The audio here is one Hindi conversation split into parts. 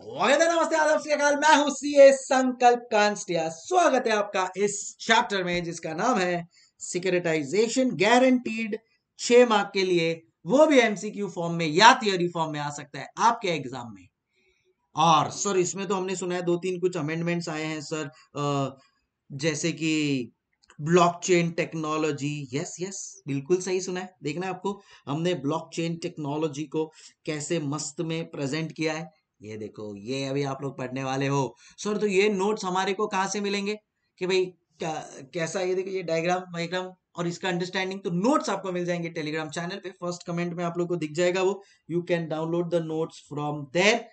नमस्ते आदम मैं हूं सीए संकल्प कांस्टिया स्वागत है आपका इस चैप्टर में जिसका नाम है सिक्योरिटाइजेशन गारंटीड छह मार्क के लिए वो भी एमसीक्यू फॉर्म में या थियोरी फॉर्म में आ सकता है आपके एग्जाम में और सर इसमें तो हमने सुना है दो तीन कुछ अमेंडमेंट्स आए हैं सर जैसे कि ब्लॉकचेन टेक्नोलॉजी यस यस बिल्कुल सही सुना है देखना है आपको हमने ब्लॉकचेन टेक्नोलॉजी को कैसे मस्त में प्रेजेंट किया है ये देखो ये अभी आप लोग पढ़ने वाले हो सर तो ये नोट्स हमारे को कहाँ से मिलेंगे कि भाई कैसा ये देखो ये डायग्राम वाइग्राम और इसका अंडरस्टैंडिंग तो नोट्स आपको मिल जाएंगे टेलीग्राम चैनल पे फर्स्ट कमेंट में आप लोग को दिख जाएगा वो you can download the notes from there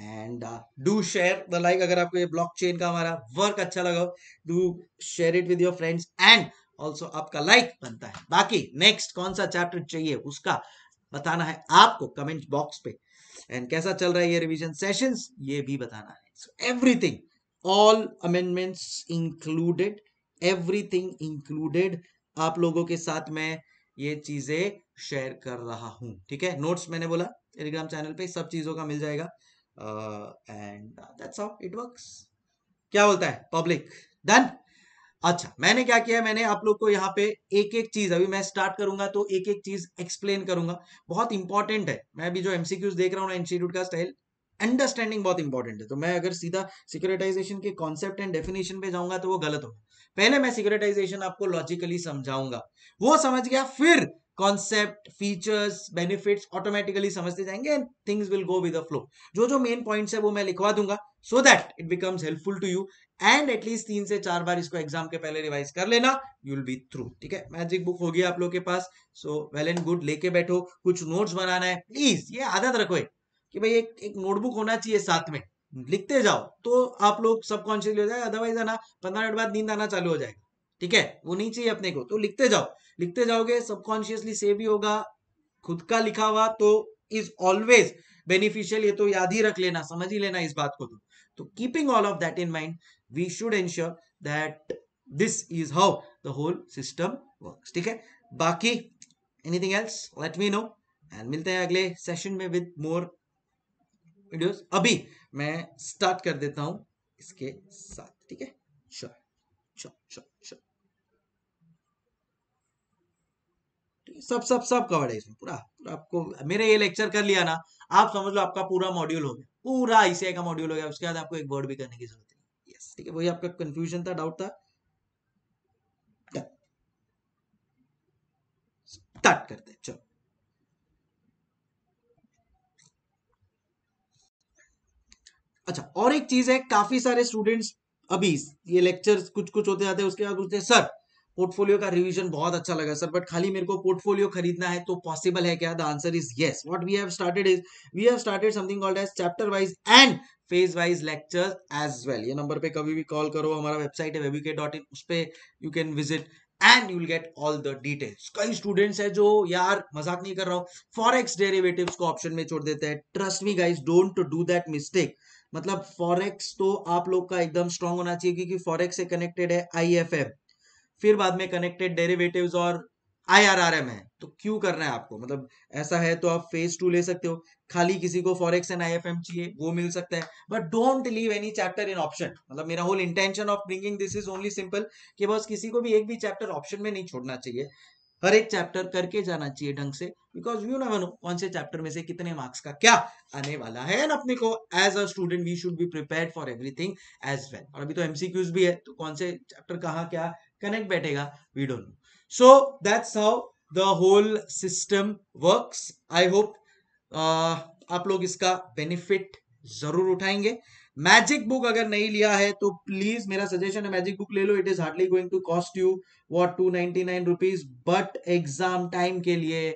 and do share the like अगर आपको ये ब्लॉक चेन का हमारा वर्क अच्छा लगा हो do share it with your friends and also आपका लाइक like बनता है बाकी नेक्स्ट कौन सा चैप्टर चाहिए उसका बताना है आपको कमेंट बॉक्स पे एंड कैसा चल रहा है ये रिविजन सेशन ये भी बताना है so everything all amendment included everything included आप लोगों के साथ मैं ये चीजें शेयर कर रहा हूं ठीक है नोट्स मैंने बोला टेलीग्राम चैनल पे सब चीजों का मिल जाएगा and that's how it works क्या बोलता है पब्लिक डन अच्छा मैंने क्या किया मैंने आप लोग को यहाँ पे एक एक चीज अभी मैं स्टार्ट करूंगा तो एक एक चीज एक्सप्लेन करूंगा बहुत इंपॉर्टेंट है मैं अभी जो एमसीक्यूज देख रहा हूँ इंस्टीट्यूट का स्टाइल अंडरस्टैंडिंग बहुत इंपॉर्टेंट है तो मैं अगर सीधा सिक्योरिटाइजेशन के कॉन्सेप्ट एंड डेफिनेशन पे जाऊंगा तो वो गलत होगा पहले मैं सिक्योरिटाइजेशन आपको लॉजिकली समझाऊंगा वो समझ गया फिर कॉन्सेप्ट फीचर्स बेनिफिट्स ऑटोमेटिकली समझते जाएंगे and things will go with flow जो जो मेन पॉइंट्स है वो मैं लिखवा दूंगा so that it becomes helpful to you and at least तीन से चार बार इसको एग्जाम के पहले रिवाइज कर लेना यू विल बी थ्रू ठीक है मैजिक बुक होगी आप लोग के पास सो वेल एंड गुड लेके बैठो कुछ नोट्स बनाना है प्लीज ये आदत रखो कि भाई एक एक नोटबुक होना चाहिए साथ में लिखते जाओ तो आप लोग सबकॉन्शियसली हो जाएगा अदरवाइज है ना पंद्रह मिनट बाद नींद आना चालू हो जाएगा ठीक है वो नहीं चाहिए अपने को तो लिखते जाओ लिखते जाओगे सबकॉन्शियसली से भी होगा खुद का लिखा हुआ तो इज ऑलवेज बेनिफिशियल ये तो याद ही रख लेना समझ ही लेना इस बात को तो तो keeping all of that in mind we should ensure that this is how the whole system works ठीक है बाकी anything else let me know and milte hain agle session mein with more videos abhi main start kar deta hu iske sath theek hai sure sure sure सब सब सब कवर है इसमें पूरा पूरा आपको मेरे ये लेक्चर कर लिया ना आप समझ लो आपका पूरा मॉड्यूल हो गया पूरा आईसीआई का मॉड्यूल हो गया उसके बाद आपको एक वर्ड भी करने की जरूरत ठीक है वही आपका कंफ्यूजन था डाउट था स्टार्ट करते हैं चलो अच्छा और एक चीज है काफी सारे स्टूडेंट्स अभी ये लेक्चर्स कुछ कुछ होते जाते हैं उसके बाद पूछते हैं सर पोर्टफोलियो का रिविजन बहुत अच्छा लगा सर बट खाली मेरे को पोर्टफोलियो खरीदना है तो पॉसिबल है क्या the answer is yes what we have started is we have started something called as chapter wise and phase wise lecture as well ये नंबर पे कभी भी कॉल करो हमारा वेबसाइट है वेबीके डॉट इन उस पर you can visit and you'll get all the details कई स्टूडेंट्स है जो यार मजाक नहीं कर रहा हूँ फॉरेक्स डेरेवेटिव को ऑप्शन में छोड़ देते हैं trust me guys don't do that mistake मतलब फॉरेक्स तो आप लोग का एकदम स्ट्रांग होना चाहिए क्योंकि फॉरेक्स से कनेक्टेड है आई एफ एफ फिर बाद में कनेक्टेड डेरिवेटिव्स और आई आर आर एम है तो क्यों करना है आपको मतलब ऐसा है तो आप फेज टू ले सकते हो खाली किसी को forex and I F M चाहिए वो मिल सकता है but don't leave any chapter in option मतलब मेरा whole intention of bringing this is only simple कि बस किसी को भी एक भी चैप्टर ऑप्शन में नहीं छोड़ना चाहिए हर एक चैप्टर करके जाना चाहिए ढंग से बिकॉज यू नो नो कौन से चैप्टर में से कितने मार्क्स का क्या आने वाला है एंड अपने को as a student we should be prepare for everything as well और अभी तो एमसीक्यूज भी है तो कौन से चैप्टर कहाँ क्या कनेक्ट बैठेगा we don't know so that's how the whole system works I hope आप लोग इसका बेनिफिट जरूर उठाएंगे मैजिक बुक अगर नहीं लिया है तो प्लीज मेरा सजेशन है मैजिक बुक ले लो it is hardly going to cost you what two ninety nine rupees but exam time के लिए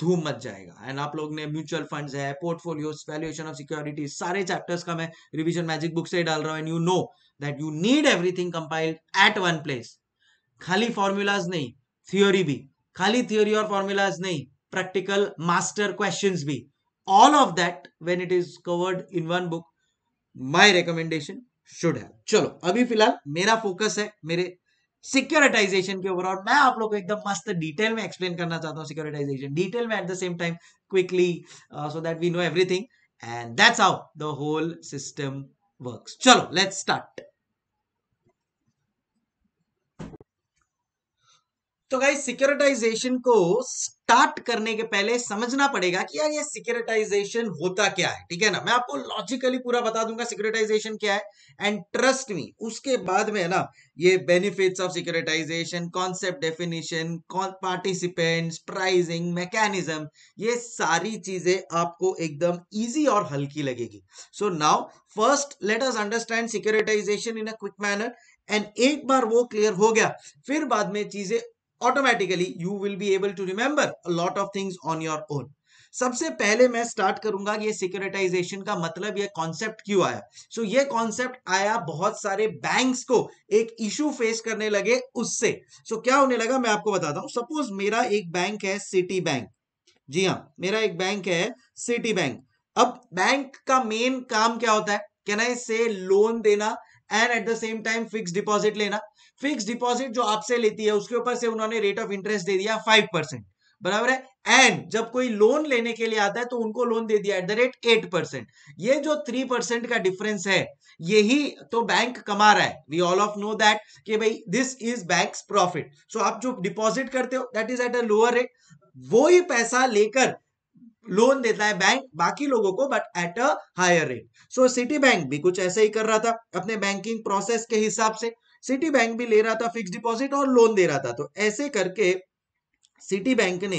धूम मच जाएगा एंड आप लोग ने म्यूचुअल फंड्स है पोर्टफोलियो वैल्यूएशन ऑफ सिक्योरिटीज सारे चैप्टर्स का मैं रिवीजन मैजिक बुक से डाल रहा हूँ and you know that you need everything compiled at one place खाली फॉर्मूलाज नहीं थियोरी भी खाली थियोरी और फॉर्मूलाज नहीं प्रैक्टिकल मास्टर क्वेश्चन भी all of that when it is covered in one book my recommendation should है चलो अभी फिलहाल मेरा फोकस है मेरे सिक्योरिटाइजेशन के ऊपर और मैं आप लोग को एकदम मस्त डिटेल में एक्सप्लेन करना चाहता हूँ सिक्योरिटाइजेशन डिटेल में at the same time quickly so that we know everything and that's how the whole system works चलो लेट्स स्टार्ट तो गाइज सिक्योरिटाइजेशन को स्टार्ट करने के पहले समझना पड़ेगा कि यार ये सिक्योरिटाइजेशन होता क्या है ठीक है ना मैं आपको लॉजिकली पूरा बता दूंगा सिक्योरिटाइजेशन क्या है एंड ट्रस्ट मी उसके बाद में है ना ये benefits of securitization concept definition participants pricing mechanism ये सारी चीजें आपको एकदम ईजी और हल्की लगेगी so now first let us understand securitization in a quick manner and एक बार वो क्लियर हो गया फिर बाद में चीजें automatically you will be able to remember lot of things on your own सबसे पहले मैं स्टार्ट करूंगा ये सिक्योरिटाइजेशन का मतलब ये कॉन्सेप्ट क्यों आया सो so, ये कॉन्सेप्ट आया बहुत सारे बैंक्स को एक इशू फेस करने लगे उससे सो so, क्या होने लगा मैं आपको बताता हूं सपोज मेरा एक बैंक है सिटी बैंक जी हाँ मेरा एक बैंक है सिटी बैंक अब बैंक का मेन काम क्या होता है कैन आई से लोन देना and at the same time fix deposit लेना फिक्स डिपॉजिट जो आपसे लेती है उसके ऊपर से उन्होंने रेट ऑफ इंटरेस्ट दे दिया फाइव परसेंट बराबर है एंड जब कोई लोन लेने के लिए आता है तो उनको लोन दे दिया at the rate eight percent ये जो थ्री परसेंट का डिफरेंस है यही तो बैंक कमा रहा है we all of know that कि भाई this is bank profit so आप जो डिपॉजिट करते हो that is at a lower rate वो ही पैसा लेकर लोन देता है बैंक बाकी लोगों को but at a higher rate so Citibank भी कुछ ऐसे ही कर रहा था अपने बैंकिंग प्रोसेस के हिसाब से सिटी बैंक भी ले रहा था फिक्स डिपॉजिट और लोन दे रहा था तो ऐसे करके सिटी बैंक ने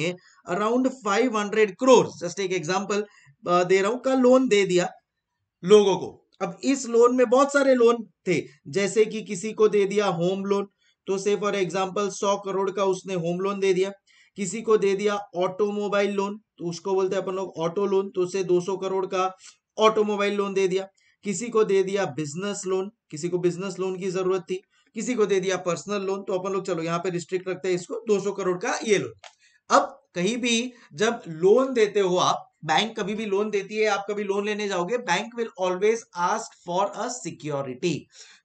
अराउंड 500 क्रोर जस्ट एक एग्जांपल दे रहा हूं का लोन दे दिया लोगों को अब इस लोन में बहुत सारे लोन थे जैसे कि किसी को दे दिया होम लोन तो से फॉर एग्जाम्पल सौ करोड़ का उसने होम लोन दे दिया किसी को दे दिया ऑटोमोबाइल लोन तो उसको बोलते हैं अपन लोग ऑटो लोन तो उसे 200 करोड़ का ऑटोमोबाइल लोन दे दिया किसी को दे दिया बिजनेस लोन किसी को बिजनेस लोन की जरूरत थी किसी को दे दिया पर्सनल लोन तो अपन लोग चलो यहाँ पे रिस्ट्रिक्ट रखते हैं इसको 200 करोड़ का ये लोन अब कहीं भी जब लोन देते हो आप बैंक कभी भी लोन देती है आप कभी लोन लेने जाओगे bank will always ask for a security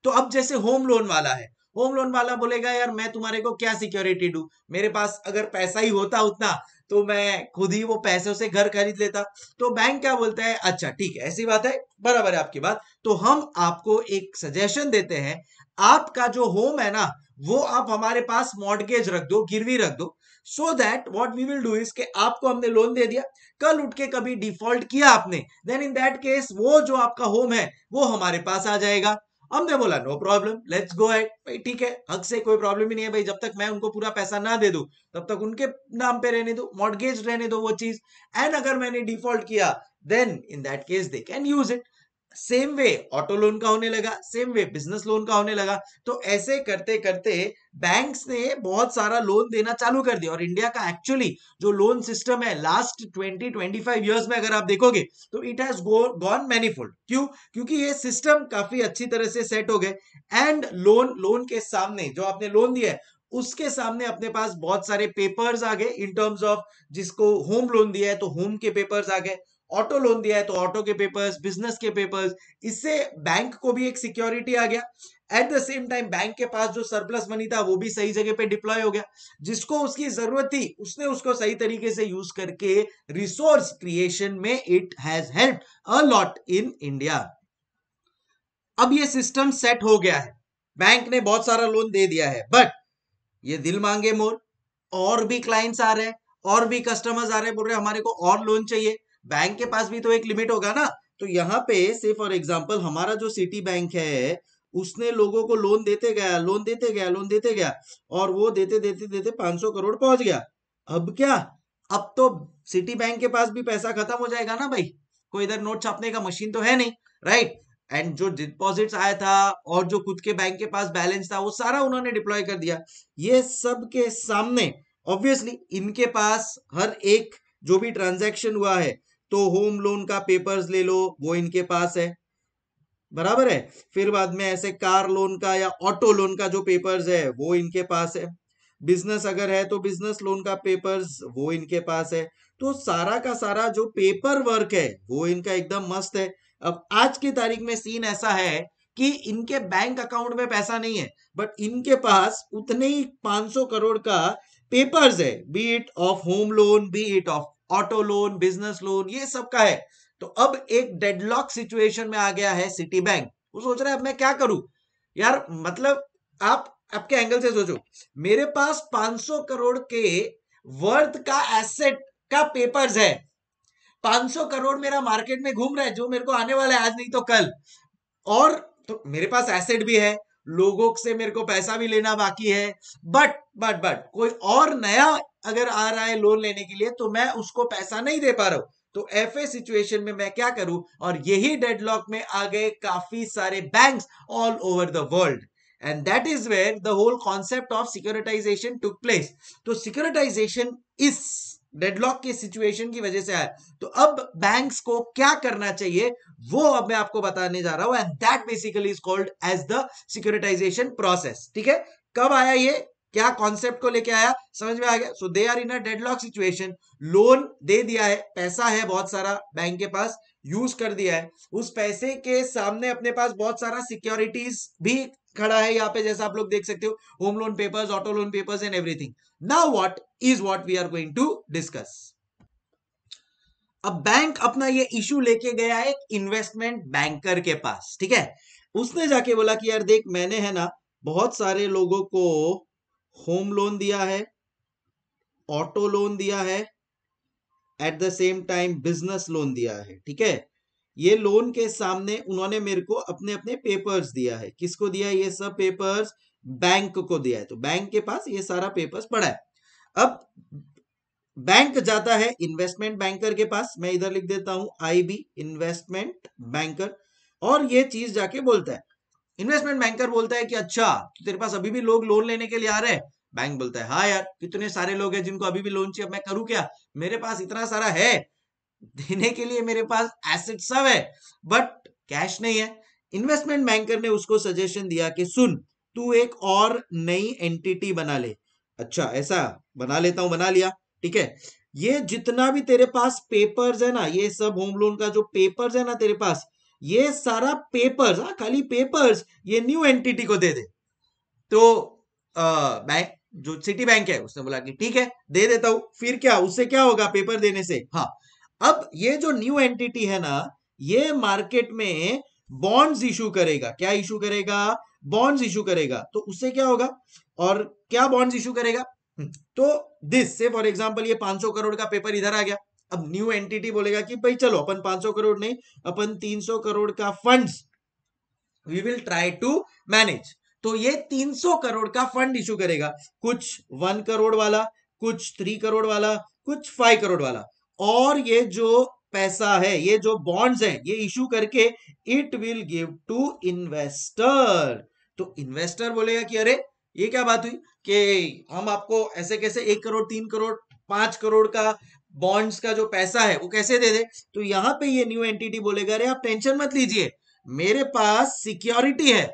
तो अब जैसे होम लोन वाला है होम लोन वाला बोलेगा यार मैं तुम्हारे को क्या सिक्योरिटी दू मेरे पास अगर पैसा ही होता उतना तो मैं खुद ही वो पैसों से घर खरीद लेता तो बैंक क्या बोलता है अच्छा ठीक है ऐसी बात है बराबर है आपकी बात तो हम आपको एक सजेशन देते हैं आपका जो होम है ना वो आप हमारे पास मॉडगेज रख दो गिरवी रख दो so that what we will do is के आपको हमने लोन दे दिया कल उठ के कभी डिफॉल्ट किया आपने देन इन दैट केस वो जो आपका होम है वो हमारे पास आ जाएगा हमने बोला no problem let's go at भाई ठीक है हक से कोई प्रॉब्लम ही नहीं है भाई जब तक मैं उनको पूरा पैसा ना दे दू तब तक उनके नाम पे रहने दो मॉडगेज रहने दो वो चीज एंड अगर मैंने डिफॉल्ट किया then in that case they can use it same way auto loan का होने लगा सेम वे बिजनेस लोन का होने लगा तो ऐसे करते करते बैंक्स ने बहुत सारा लोन देना चालू कर दिया और इंडिया का एक्चुअली जो लोन सिस्टम है लास्ट 20 25 इयर्स में अगर आप देखोगे तो इट हैज गॉन मैनिफोल्ड क्यों क्योंकि ये सिस्टम काफी अच्छी तरह से सेट हो गए एंड लोन लोन के सामने जो आपने लोन दिया है उसके सामने अपने पास बहुत सारे पेपर्स आ गए इन टर्म्स ऑफ जिसको होम लोन दिया है तो होम के पेपर्स आ गए ऑटो लोन दिया है तो ऑटो के पेपर्स बिजनेस के पेपर्स इससे बैंक को भी एक सिक्योरिटी आ गया at the same time bank के पास जो सरप्लस मनी था वो भी सही जगह पे डिप्लॉय हो गया जिसको उसकी जरूरत थी उसने उसको सही तरीके से यूज करके रिसोर्स क्रिएशन में it has help a lot in India अब ये सिस्टम सेट हो गया है बैंक ने बहुत सारा लोन दे दिया है बट ये दिल मांगे मोर और भी क्लाइंट्स आ रहे हैं और भी कस्टमर्स आ रहे हैं बोल रहे हमारे को और लोन चाहिए बैंक के पास भी तो एक लिमिट होगा ना तो यहाँ पे से फॉर एग्जाम्पल हमारा जो सिटी बैंक है उसने लोगों को लोन देते गया लोन देते गया लोन देते गया और वो देते देते देते 500 करोड़ पहुंच गया अब क्या अब तो सिटी बैंक के पास भी पैसा खत्म हो जाएगा ना भाई कोई इधर नोट छापने का मशीन तो है नहीं राइट एंड जो डिपॉजिट आया था और जो खुद के बैंक के पास बैलेंस था वो सारा उन्होंने डिप्लॉय कर दिया ये सब के सामने ऑब्वियसली इनके पास हर एक जो भी ट्रांजैक्शन हुआ है तो होम लोन का पेपर्स ले लो वो इनके पास है बराबर है फिर बाद में ऐसे कार लोन का या ऑटो लोन का जो पेपर्स है वो इनके पास है बिजनेस अगर है तो बिजनेस लोन का पेपर्स वो इनके पास है तो सारा का सारा जो पेपर वर्क है वो इनका एकदम मस्त है अब आज की तारीख में सीन ऐसा है कि इनके बैंक अकाउंट में पैसा नहीं है बट इनके पास उतने ही 500 करोड़ का पेपर्स है be it of home loan be it of auto loan business loan ये सब का है तो अब एक डेडलॉक सिचुएशन में आ गया है सिटी बैंक वो सोच रहा है अब मैं क्या करूं यार मतलब आप आपके एंगल से सोचो मेरे पास 500 करोड़ के वर्थ का एसेट का पेपर्स है 500 करोड़ मेरा मार्केट में घूम रहा है जो मेरे को आने वाला है आज नहीं तो कल और तो मेरे पास एसेट भी है लोगों से मेरे को पैसा भी लेना बाकी है बट बट बट कोई और नया अगर आ रहा है लोन लेने के लिए तो मैं उसको पैसा नहीं दे पा रहा हूं तो एफ सिचुएशन में मैं क्या करूं और यही डेडलॉक में आ गए काफी सारे banks all over the world and that is where the whole concept of securitisation took place तो सिक्योरिटाइजेशन इस डेडलॉक के सिचुएशन की वजह से आया तो अब बैंक्स को क्या करना चाहिए वो अब मैं आपको बताने जा रहा हूं and that basically is called as the securitisation process ठीक है कब आया ये क्या कॉन्सेप्ट को लेके आया समझ में आ गया so they are in a deadlock situation loan दे दिया है पैसा है बहुत सारा बैंक के पास यूज कर दिया है उस पैसे के सामने अपने पास बहुत सारा सिक्योरिटीज भी खड़ा है यहाँ पे जैसा आप लोग देख सकते हो home loan papers auto loan papers and everything now what is what we are going to discuss अब बैंक अपना ये इश्यू लेके गया है इन्वेस्टमेंट बैंकर के पास ठीक है उसने जाके बोला कि यार देख मैंने है ना बहुत सारे लोगों को होम लोन दिया है ऑटो लोन दिया है at the same time business loan दिया है ठीक है ये लोन के सामने उन्होंने मेरे को अपने अपने पेपर्स दिया है किसको दिया है ये सब पेपर्स बैंक को दिया है तो बैंक के पास ये सारा पेपर्स पड़ा है अब बैंक जाता है इन्वेस्टमेंट बैंकर के पास मैं इधर लिख देता हूं आईबी इन्वेस्टमेंट बैंकर और ये चीज जाके बोलता है इन्वेस्टमेंट बैंकर बोलता है कि अच्छा तो तेरे पास अभी भी लोग लोन लेने के लिए आ रहे हैं बैंक बोलता है हाँ यार कितने सारे लोग हैं जिनको अभी भी लोन चाहिए मैं करूं क्या मेरे पास इतना सारा है देने के लिए मेरे पास एसेट सब है बट कैश नहीं है इन्वेस्टमेंट बैंकर ने उसको सजेशन दिया कि सुन तू एक और नई एंटिटी बना ले अच्छा ऐसा बना लेता हूं बना लिया ठीक है ये जितना भी तेरे पास पेपर्स है ना ये सब होम लोन का जो पेपर्स है ना तेरे पास ये सारा पेपर्स हाँ खाली पेपर्स ये न्यू एंटिटी को दे दे तो बैंक जो सिटी बैंक है उसने बोला कि ठीक है दे देता हूं फिर क्या उससे क्या होगा पेपर देने से हाँ अब ये जो न्यू एंटिटी है ना ये मार्केट में बॉन्ड्स इशू करेगा क्या इशू करेगा बॉन्ड्स इशू करेगा तो उससे क्या होगा और क्या बॉन्ड्स इशू करेगा हम्म, तो दिस से फॉर एग्जांपल ये 500 करोड़ का पेपर इधर आ गया अब न्यू एंटिटी बोलेगा कि भाई चलो अपन 500 करोड़ नहीं अपन 300 करोड़ का funds we will try to manage तो ये 300 करोड़ का फंड इशू करेगा कुछ वन करोड़ वाला कुछ थ्री करोड़ वाला कुछ फाइव करोड़ वाला और ये जो पैसा है ये जो बॉन्ड्स हैं ये इशू करके it will give to investor तो इन्वेस्टर बोलेगा कि अरे ये क्या बात हुई कि हम आपको ऐसे कैसे एक करोड़ तीन करोड़ पांच करोड़ का बॉन्ड्स का जो पैसा है वो कैसे दे दे तो यहाँ पे ये न्यू एंटिटी बोलेगा अरे आप टेंशन मत लीजिए मेरे पास सिक्योरिटी है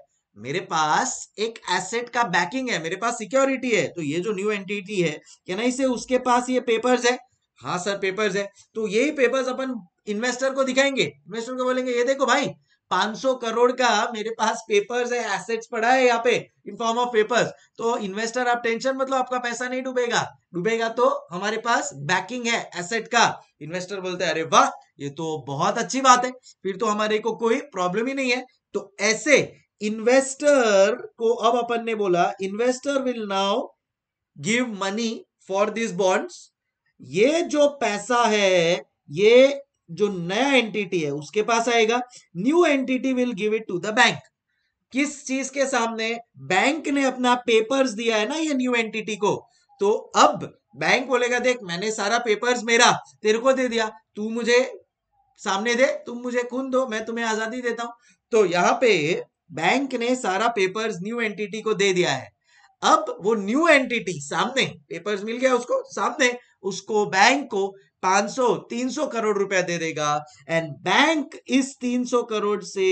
मेरे पास एक एसेट का बैकिंग है मेरे पास सिक्योरिटी है तो ये जो न्यू एंटिटी है क्या ना इसे उसके पास ये पेपर्स है हाँ सर पेपर्स है तो यही पेपर्स अपन इन्वेस्टर को दिखाएंगे इन्वेस्टर को बोलेंगे ये देखो भाई 500 करोड़ का मेरे पास पेपर्स है एसेट्स पड़ा है यहाँ पे इन फॉर्म ऑफ पेपर्स तो इन्वेस्टर आप टेंशन मतलब आपका पैसा नहीं डूबेगा डूबेगा तो हमारे पास बैकिंग है एसेट का इन्वेस्टर बोलते हैं अरे वाह ये तो बहुत अच्छी बात है फिर तो हमारे को कोई प्रॉब्लम ही नहीं है तो ऐसे इन्वेस्टर को अब अपन ने बोला investor will now give money for this bonds ये जो पैसा है ये जो नया एंटिटी है उसके पास आएगा new entity will give it to the bank किस चीज के सामने बैंक ने अपना पेपर्स दिया है ना ये न्यू एंटिटी को तो अब बैंक बोलेगा देख मैंने सारा पेपर्स मेरा तेरे को दे दिया तू मुझे सामने दे तुम मुझे खून दो मैं तुम्हें आजादी देता हूं तो यहां पे बैंक ने सारा पेपर्स न्यू एंटिटी को दे दिया है अब वो न्यू एंटिटी सामने पेपर्स मिल गया उसको सामने उसको बैंक को 500 300 करोड़ रुपया दे देगा एंड बैंक इस 300 करोड़ से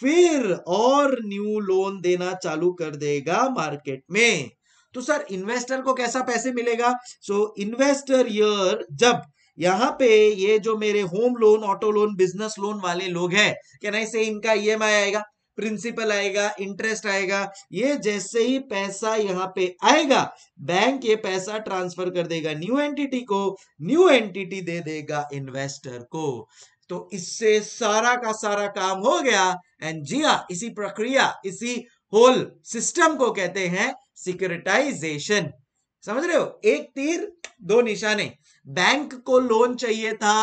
फिर और न्यू लोन देना चालू कर देगा मार्केट में तो सर इन्वेस्टर को कैसा पैसे मिलेगा सो इन्वेस्टर ईयर जब यहाँ पे ये जो मेरे home loan auto loan business loan वाले लोग हैं क्या नहीं से इनका ई e आएगा प्रिंसिपल आएगा इंटरेस्ट आएगा ये जैसे ही पैसा यहाँ पे आएगा बैंक ये पैसा ट्रांसफर कर देगा न्यू एंटिटी को न्यू एंटिटी दे देगा इन्वेस्टर को तो इससे सारा का सारा काम हो गया एंड जी हाँ इसी प्रक्रिया इसी होल सिस्टम को कहते हैं सिक्योरिटाइजेशन समझ रहे हो एक तीर दो निशाने बैंक को लोन चाहिए था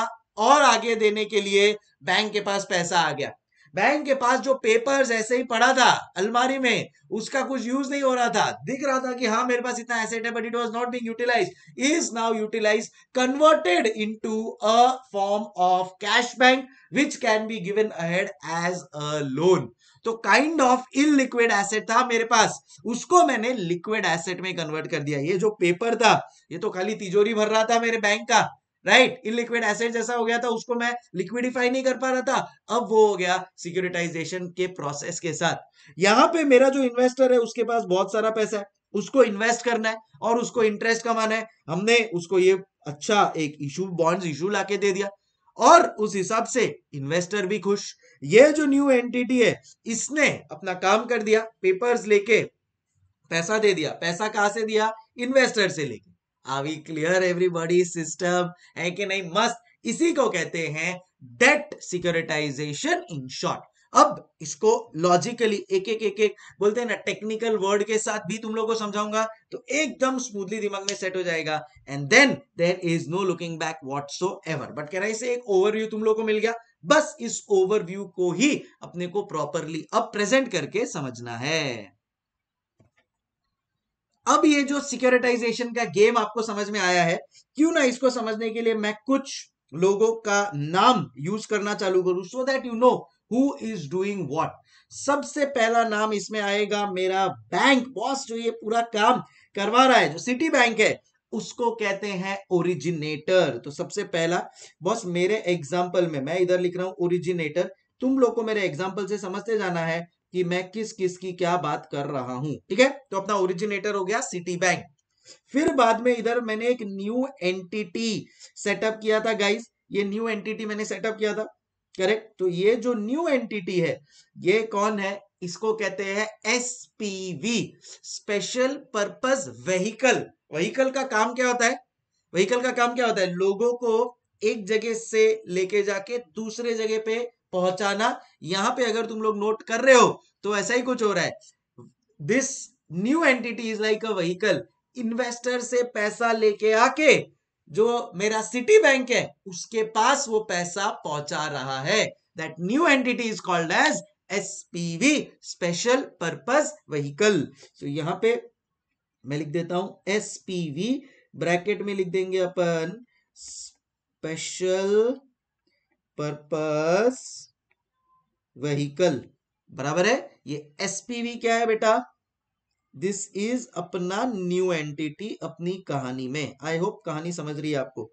और आगे देने के लिए बैंक के पास पैसा आ गया बैंक के पास जो पेपर्स ऐसे ही पड़ा था अलमारी में उसका कुछ यूज नहीं हो रहा था दिख रहा था कि हाँ मेरे पास इतना एसेट है but it was not being utilise is now utilise converted into a form of cash bank which can be given ahead as a loan तो काइंड ऑफ इलिक्विड एसेट था मेरे पास उसको मैंने लिक्विड एसेट में कन्वर्ट कर दिया ये जो पेपर था ये तो खाली तिजोरी भर रहा था मेरे बैंक का राइट इन लिक्विड एसेट जैसा हो गया था उसको मैं लिक्विडिफाई नहीं कर पा रहा था अब वो हो गया सिक्योरिटाइजेशन के प्रोसेस के साथ यहाँ पे मेरा जो इन्वेस्टर है उसके पास बहुत सारा पैसा है उसको इन्वेस्ट करना है और उसको इंटरेस्ट कमाना है हमने उसको ये अच्छा एक इशू बॉन्ड्स इशू लाके दे दिया और उस हिसाब से इन्वेस्टर भी खुश ये जो न्यू एंटिटी है इसने अपना काम कर दिया पेपर्स लेके पैसा दे दिया पैसा कहां से दिया इन्वेस्टर से लेके आवी क्लियर एवरीबॉडी सिस्टम है कि नहीं मस्त इसी को कहते हैं डेट सिक्योरिटाइजेशन इन शॉर्ट अब इसको लॉजिकली एक एक एक एक बोलते हैं ना टेक्निकल वर्ड के साथ भी तुम लोगों को समझाऊंगा तो एकदम स्मूथली दिमाग में सेट हो जाएगा and then there is no looking back whatsoever but कह रहा एक ओवरव्यू तुम लोगों को मिल गया बस इस ओवरव्यू को ही अपने को प्रॉपरली अब प्रेजेंट करके समझना है अब ये जो सिक्योरिटाइजेशन का गेम आपको समझ में आया है क्यों ना इसको समझने के लिए मैं कुछ लोगों का नाम यूज करना चालू करूं so that you know who is doing what सबसे पहला नाम इसमें आएगा मेरा बैंक बॉस जो ये पूरा काम करवा रहा है जो सिटी बैंक है उसको कहते हैं ओरिजिनेटर तो सबसे पहला बॉस मेरे एग्जाम्पल में मैं इधर लिख रहा हूं ओरिजिनेटर तुम लोग को मेरे एग्जाम्पल से समझते जाना है कि मैं किस किस की क्या बात कर रहा हूं ठीक है तो अपना ओरिजिनेटर हो गया सिटी बैंक फिर बाद में इधर मैंने एक न्यू एंटिटी सेटअप किया था गाइस ये न्यू एंटिटी मैंने सेटअप किया था करेक्ट तो ये जो न्यू एंटिटी है ये कौन है इसको कहते हैं SPV special purpose vehicle vehicle का काम क्या होता है व्हीकल का काम क्या होता है लोगों को एक जगह से लेके जाके दूसरे जगह पे पहुंचाना यहां पे अगर तुम लोग नोट कर रहे हो तो ऐसा ही कुछ हो रहा है this new entity is like a vehicle investor से पैसा लेके आके जो मेरा सिटी बैंक है उसके पास वो पैसा पहुंचा रहा है that new entity is called as SPV special purpose vehicle तो यहां पे मैं लिख देता हूं एसपीवी ब्रैकेट में लिख देंगे अपन स्पेशल पर्पस वहीकल बराबर है ये एसपीवी क्या है बेटा दिस इज अपना न्यू एंटिटी अपनी कहानी में आई होप कहानी समझ रही है आपको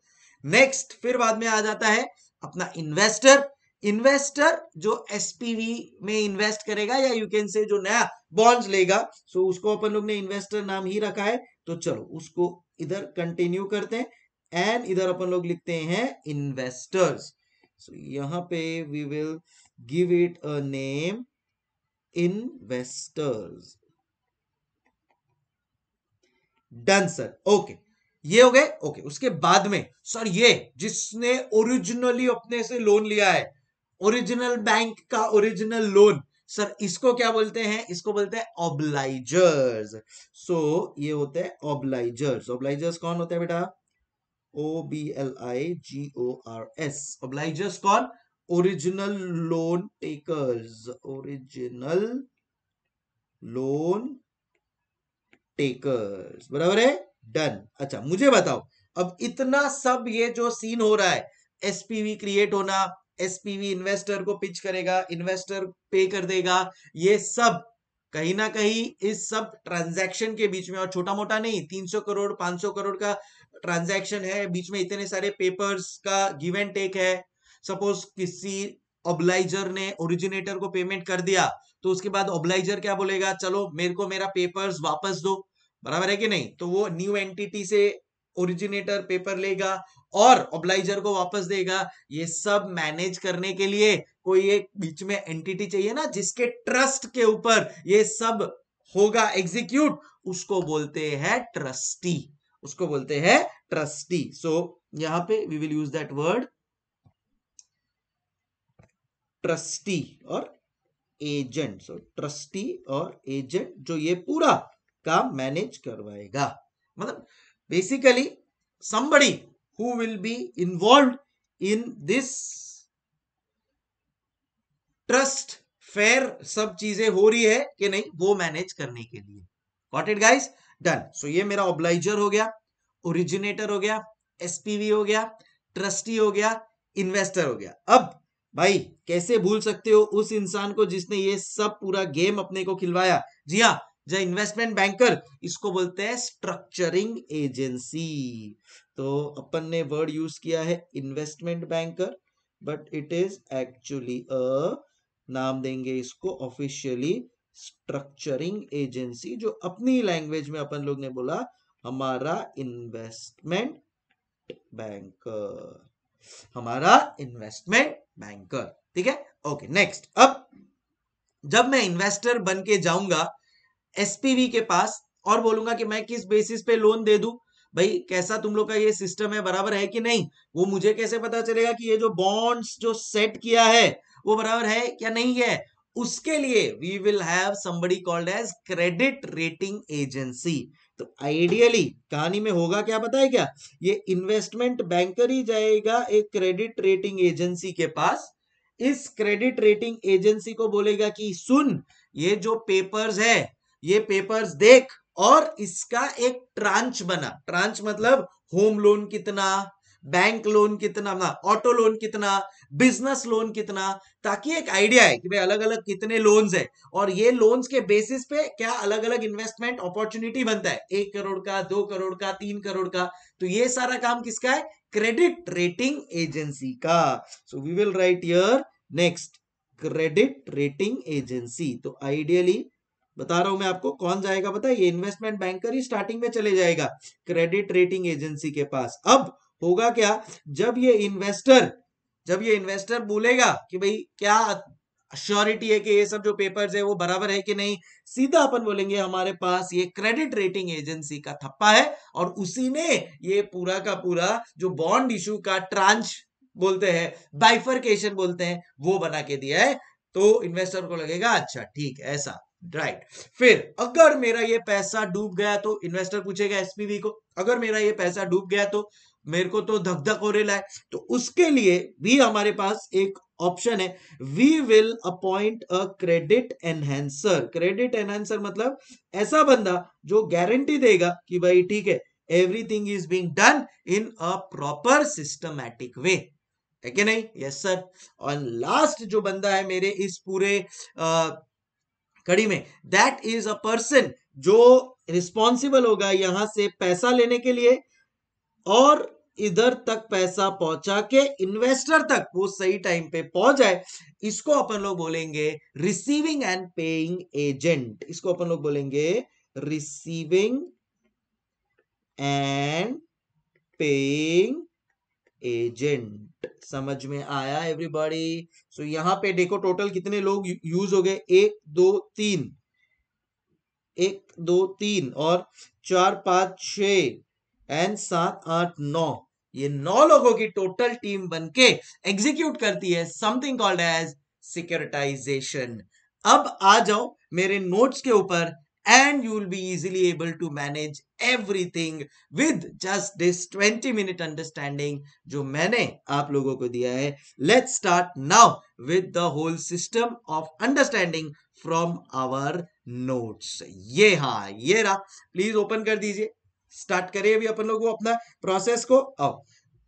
नेक्स्ट फिर बाद में आ जाता है अपना इन्वेस्टर इन्वेस्टर जो एसपीवी में इन्वेस्ट करेगा या यू कैन से जो नया बॉन्ड लेगा सो उसको अपन लोग ने इन्वेस्टर नाम ही रखा है तो चलो उसको इधर कंटिन्यू करते हैं एंड इधर अपन लोग लिखते हैं इन्वेस्टर्स so, यहाँ पे we will give it a name investors done sir okay ये हो गए ओके okay. उसके बाद में सर ये जिसने ओरिजिनली अपने से लोन लिया है ओरिजिनल बैंक का ओरिजिनल लोन सर इसको क्या बोलते हैं इसको बोलते हैं ऑब्लाइजर्स सो so, ये होते हैं ऑब्लाइजर्स ऑब्लाइजर्स कौन होते हैं बेटा O B L I G O R S. Obligers कौन Original loan takers. Original loan takers. बराबर है Done. अच्छा मुझे बताओ अब इतना सब ये जो सीन हो रहा है एसपीवी क्रिएट होना एसपीवी इन्वेस्टर को पिच करेगा इन्वेस्टर पे कर देगा ये सब कहीं ना कहीं इस सब ट्रांजैक्शन के बीच में और छोटा मोटा नहीं 300 करोड़ 500 करोड़ का ट्रांजैक्शन है बीच में इतने सारे पेपर्स का गिव एंड टेक है सपोज किसी ऑब्लाइजर ने ओरिजिनेटर को पेमेंट कर दिया तो उसके बाद ऑब्लाइजर क्या बोलेगा चलो मेरे को मेरा पेपर्स वापस दो बराबर है कि नहीं तो वो न्यू एंटिटी से ओरिजिनेटर पेपर लेगा और ऑब्लाइजर को वापस देगा ये सब मैनेज करने के लिए कोई एक बीच में एंटिटी चाहिए ना जिसके ट्रस्ट के ऊपर ये सब होगा एग्जीक्यूट उसको बोलते हैं ट्रस्टी उसको बोलते हैं ट्रस्टी सो यहां पे we will use that word trustee और एजेंट सो ट्रस्टी और एजेंट जो ये पूरा काम मैनेज करवाएगा मतलब basically somebody who will be involve in this trust fair सब चीजें हो रही है कि नहीं वो मैनेज करने के लिए got it guys done so ये मेरा ऑब्लाइजर हो गया ओरिजिनेटर हो गया एसपीवी हो गया ट्रस्टी हो गया इन्वेस्टर हो गया अब भाई कैसे भूल सकते हो उस इंसान को जिसने ये सब पूरा गेम अपने को खिलवाया जी हाँ जो इन्वेस्टमेंट बैंकर इसको बोलते हैं स्ट्रक्चरिंग एजेंसी तो अपन ने वर्ड यूज किया है investment banker but it is actually a नाम देंगे इसको ऑफिशियली स्ट्रक्चरिंग एजेंसी जो अपनी लैंग्वेज में अपन लोग ने बोला हमारा इन्वेस्टमेंट बैंकर हमारा इन्वेस्टमेंट बैंकर ठीक है ओके नेक्स्ट अब जब मैं इन्वेस्टर बन के जाऊंगा एसपीवी के पास और बोलूंगा कि मैं किस बेसिस पे लोन दे दू भाई कैसा तुम लोग का ये सिस्टम है बराबर है कि नहीं वो मुझे कैसे पता चलेगा कि ये जो बॉन्ड्स जो सेट किया है वो बराबर है क्या नहीं है उसके लिए we will have somebody called as credit rating agency तो आइडियली कहानी में होगा क्या पता है क्या ये इन्वेस्टमेंट बैंकर ही जाएगा एक क्रेडिट रेटिंग एजेंसी के पास इस क्रेडिट रेटिंग एजेंसी को बोलेगा कि सुन ये जो पेपर्स है ये पेपर्स देख और इसका एक ट्रांच बना ट्रांच मतलब होम लोन कितना बैंक लोन कितना ना ऑटो लोन कितना बिजनेस लोन कितना ताकि एक आइडिया है कि भाई अलग अलग कितने लोन्स है और ये लोन्स के बेसिस पे क्या अलग अलग इन्वेस्टमेंट अपॉर्चुनिटी बनता है एक करोड़ का दो करोड़ का तीन करोड़ का तो ये सारा काम किसका है क्रेडिट रेटिंग एजेंसी का so we will write here next credit rating agency तो आइडियली बता रहा हूं मैं आपको कौन जाएगा पता ये इन्वेस्टमेंट बैंकर ही स्टार्टिंग में चले जाएगा क्रेडिट रेटिंग एजेंसी के पास अब होगा क्या जब ये इन्वेस्टर जब ये इन्वेस्टर बोलेगा कि भाई क्या श्योरिटी है कि ये सब जो पेपर्स है वो बराबर है कि नहीं सीधा अपन बोलेंगे हमारे पास ये क्रेडिट रेटिंग एजेंसी का थप्पा है और उसी ने ये पूरा का पूरा जो बॉन्ड इशू का ट्रांच बोलते हैं बाइफरकेशन बोलते हैं वो बना के दिया है तो इन्वेस्टर को लगेगा अच्छा ठीक ऐसा राइट फिर अगर मेरा ये पैसा डूब गया तो इन्वेस्टर पूछेगा एसपीवी को अगर मेरा ये पैसा डूब गया तो मेरे को तो धक धक हो रहा है तो उसके लिए भी हमारे पास एक ऑप्शन है we will appoint a credit enhancer credit enhancer मतलब ऐसा बंदा जो गारंटी देगा कि भाई ठीक है everything is being done in a proper systematic way है कि नहीं यस सर और लास्ट जो बंदा है मेरे इस पूरे कड़ी में दैट इज अ पर्सन जो रिस्पॉन्सिबल होगा यहां से पैसा लेने के लिए और इधर तक पैसा पहुंचा के इन्वेस्टर तक वो सही टाइम पे पहुंच जाए इसको अपन लोग बोलेंगे रिसीविंग एंड पेइंग एजेंट इसको अपन लोग बोलेंगे रिसीविंग एंड पेइंग एजेंट समझ में आया एवरीबॉडी सो so, यहां पे देखो टोटल कितने लोग यूज हो गए एक दो तीन एक दो तीन और चार पांच छ एन सात आठ नौ ये नौ लोगों की टोटल टीम बनके एग्जीक्यूट करती है समथिंग कॉल्ड एज सिक्योरिटाइजेशन अब आ जाओ मेरे नोट्स के ऊपर and you will be easily able to manage everything with just this twenty minute understanding जो मैंने आप लोगों को दिया है let start now with the whole system of understanding from our notes ये हाँ ये रहा प्लीज ओपन कर दीजिए स्टार्ट करें अभी अपन लोगों अपना प्रोसेस को आओ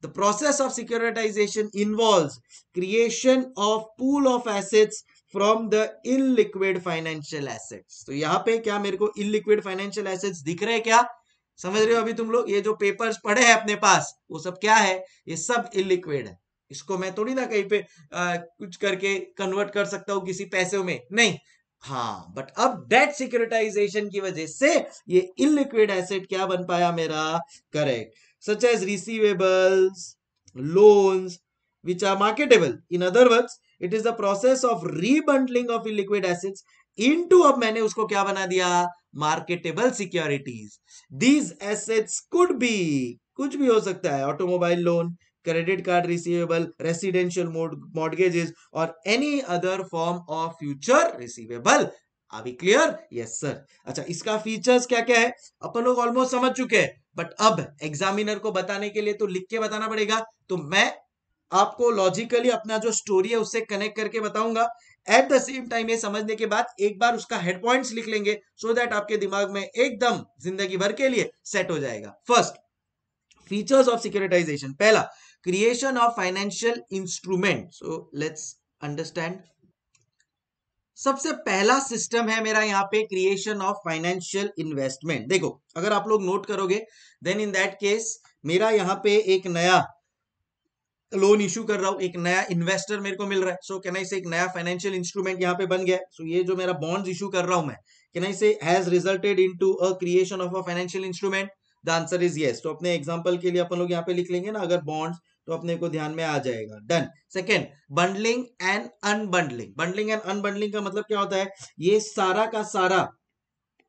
The process of securitization involves creation of pool of assets from the illiquid financial assets तो यहाँ पे क्या मेरे को illiquid फाइनेंशियल एसेट्स दिख रहे हैं क्या समझ रहे हो अभी तुम लोग ये जो पेपर्स पढ़े हैं अपने पास वो सब क्या है ये सब इलिक्विड है इसको मैं थोड़ी ना कहीं पे आ, कुछ करके कन्वर्ट कर सकता हूँ किसी पैसे में नहीं हाँ बट अब डेट सिक्योरिटाइजेशन की वजह से ये इनलिक्विड एसेट क्या बन पाया मेरा correct such as receivables loans which are marketable in other words it is the process of rebundling of illiquid assets into अब मैंने उसको क्या बना दिया marketable securities these assets could be कुछ भी हो सकता है automobile loan credit card receivable residential mortgages or any other form of future receivable. Are we clear? Yes sir. अच्छा इसका फीचर्स क्या क्या है अपन लोग ऑलमोस्ट समझ चुके हैं बट अब एग्जामिनर को बताने के लिए तो लिख के बताना पड़ेगा तो मैं आपको लॉजिकली अपना जो स्टोरी है उससे कनेक्ट करके बताऊंगा एट द सेम टाइम ये समझने के बाद एक बार उसका हेड पॉइंट लिख लेंगे सो so दैट आपके दिमाग में एकदम जिंदगी भर के लिए सेट हो जाएगा फर्स्ट फीचर्स ऑफ सिक्योरिटाइजेशन पहला creation of financial instrument so let's understand सबसे पहला सिस्टम है मेरा यहाँ पे क्रिएशन ऑफ फाइनेंशियल इन्वेस्टमेंट देखो अगर आप लोग नोट करोगे देन इन दैट केस मेरा यहाँ पे एक नया लोन इशू कर रहा हूं एक नया इन्वेस्टर मेरे को मिल रहा है सो कैन आई से एक नया फाइनेंशियल इंस्ट्रूमेंट यहाँ पे बन गया सो so, ये जो मेरा बॉन्ड्स इशू कर रहा हूं मैं can I say has resulted in to a creation of a financial instrument the answer is yes तो अपने एग्जाम्पल के लिए अपन लोग यहाँ पे लिख लेंगे ना अगर बॉन्ड्स तो अपने को ध्यान में आ जाएगा done second bundling and unbundling bundling and unbundling का मतलब क्या होता है ये सारा का सारा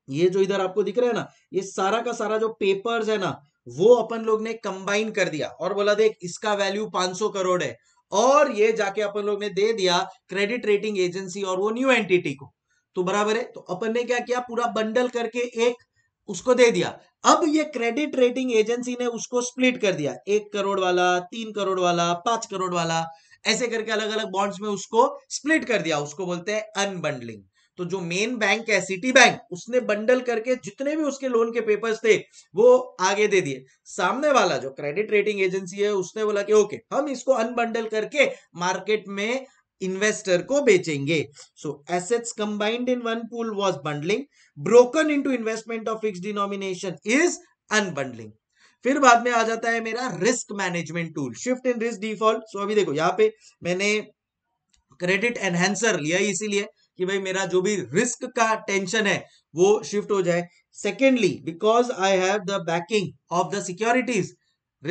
ये जो इधर आपको दिख रहा है ना ये सारा का सारा जो पेपर्स है ना वो अपन लोग ने कंबाइन कर दिया और बोला देख इसका वैल्यू 500 करोड़ है और ये जाके अपन लोग ने दे दिया क्रेडिट रेटिंग एजेंसी और वो न्यू एंटिटी को तो बराबर है तो अपन ने क्या किया पूरा बंडल करके एक उसको दे दिया अब ये क्रेडिट रेटिंग एजेंसी ने उसको स्प्लिट कर दिया एक करोड़ वाला तीन करोड़ वाला पांच करोड़ वाला ऐसे करके अलग अलग बॉन्ड्स में उसको स्प्लिट कर दिया उसको बोलते हैं अनबंडलिंग तो जो मेन बैंक है सिटी बैंक उसने बंडल करके जितने भी उसके लोन के पेपर्स थे वो आगे दे दिए सामने वाला जो क्रेडिट रेटिंग एजेंसी है उसने बोला कि ओके हम इसको अनबंडल करके मार्केट में इन्वेस्टर को बेचेंगे so assets combined in one pool was bundling broken into investment of fix denomination is unbundling फिर बाद में आ जाता है मेरा risk management tool shift in risk default so अभी देखो यहाँ पे मैंने क्रेडिट एनहेंसर लिया इसीलिए कि भाई मेरा जो भी रिस्क का टेंशन है वो शिफ्ट हो जाए secondly because I have the backing of the securities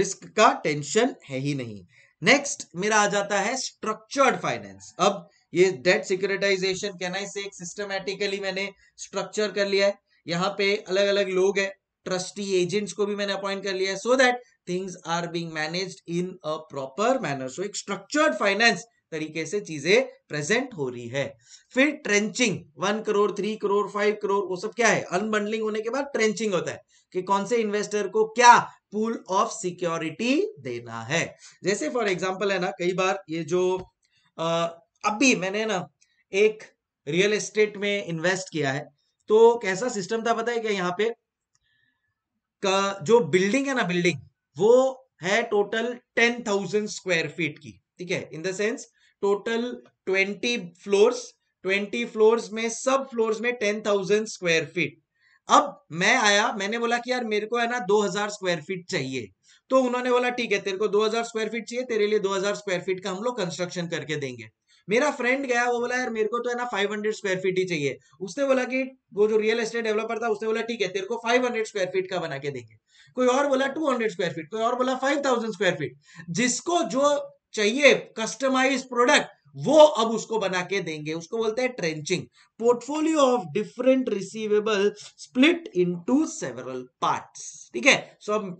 risk का टेंशन है ही नहीं नेक्स्ट मेरा आ जाता है स्ट्रक्चर्ड फाइनेंस अब ये डेट सिक्योरिटाइजेशन कहना इसे एक सिस्टमेटिकली मैंने स्ट्रक्चर कर लिया है यहाँ पे अलग अलग लोग हैं ट्रस्टी एजेंट्स को भी मैंने अपॉइंट कर लिया है so that things are being managed in a proper manner so एक स्ट्रक्चर्ड फाइनेंस तरीके से चीजें प्रेजेंट हो रही है फिर tranching one crore three crore five crore वो सब क्या है अनबंडलिंग होने के बाद ट्रेंचिंग होता है कि कौन से इन्वेस्टर को क्या पूल ऑफ सिक्योरिटी देना है जैसे फॉर एग्जाम्पल है ना कई बार ये जो आ, अभी मैंने ना एक रियल एस्टेट में इन्वेस्ट किया है तो कैसा सिस्टम था पता है क्या यहाँ पे का जो बिल्डिंग है ना बिल्डिंग वो है total ten thousand square feet की ठीक है in the sense total twenty floors twenty floors में सब फ्लोर्स में टेन थाउजेंड स्क्वायर फीट अब मैं आया मैंने बोला कि यार मेरे को है ना 2000 स्क्वायर फीट चाहिए तो उन्होंने बोला ठीक है तेरे को 2000 स्क्वायर फीट चाहिए तेरे लिए 2000 स्क्वायर फीट का हम लोग कंस्ट्रक्शन करके देंगे मेरा फ्रेंड गया वो बोला यार मेरे को तो है ना 500 स्क्वायर फीट ही चाहिए उसने बोला कि वो जो रियल एस्टेट डेवलपर था उसने बोला ठीक है तेरे को 500 स्क्वायर फीट का बना के देंगे कोई और बोला 200 स्क्वायर फीट कोई और बोला 5000 स्क्वायर फीट जिसको जो चाहिए कस्टमाइज प्रोडक्ट वो अब उसको बना के देंगे उसको बोलते हैं tranching portfolio of different receivable split into several parts ठीक है सो अब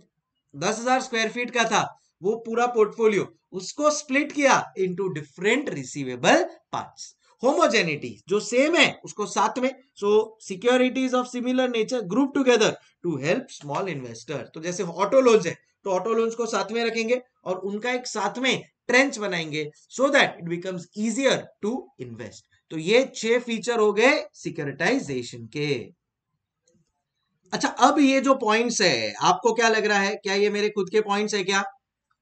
दस हजार स्क्वायर फीट का था वो पूरा पोर्टफोलियो उसको स्प्लिट किया into different receivable parts homogeneity जो सेम है उसको साथ में so securities of similar nature group together to help small investor तो जैसे ऑटो लोन्स है तो ऑटो लोन्स को साथ में रखेंगे और उनका एक साथ में ट्रेंच बनाएंगे so that it becomes easier to invest तो ये छह फीचर हो गए सिक्योरिटाइजेशन के अच्छा अब ये जो पॉइंट्स है आपको क्या लग रहा है क्या ये मेरे खुद के पॉइंट्स है क्या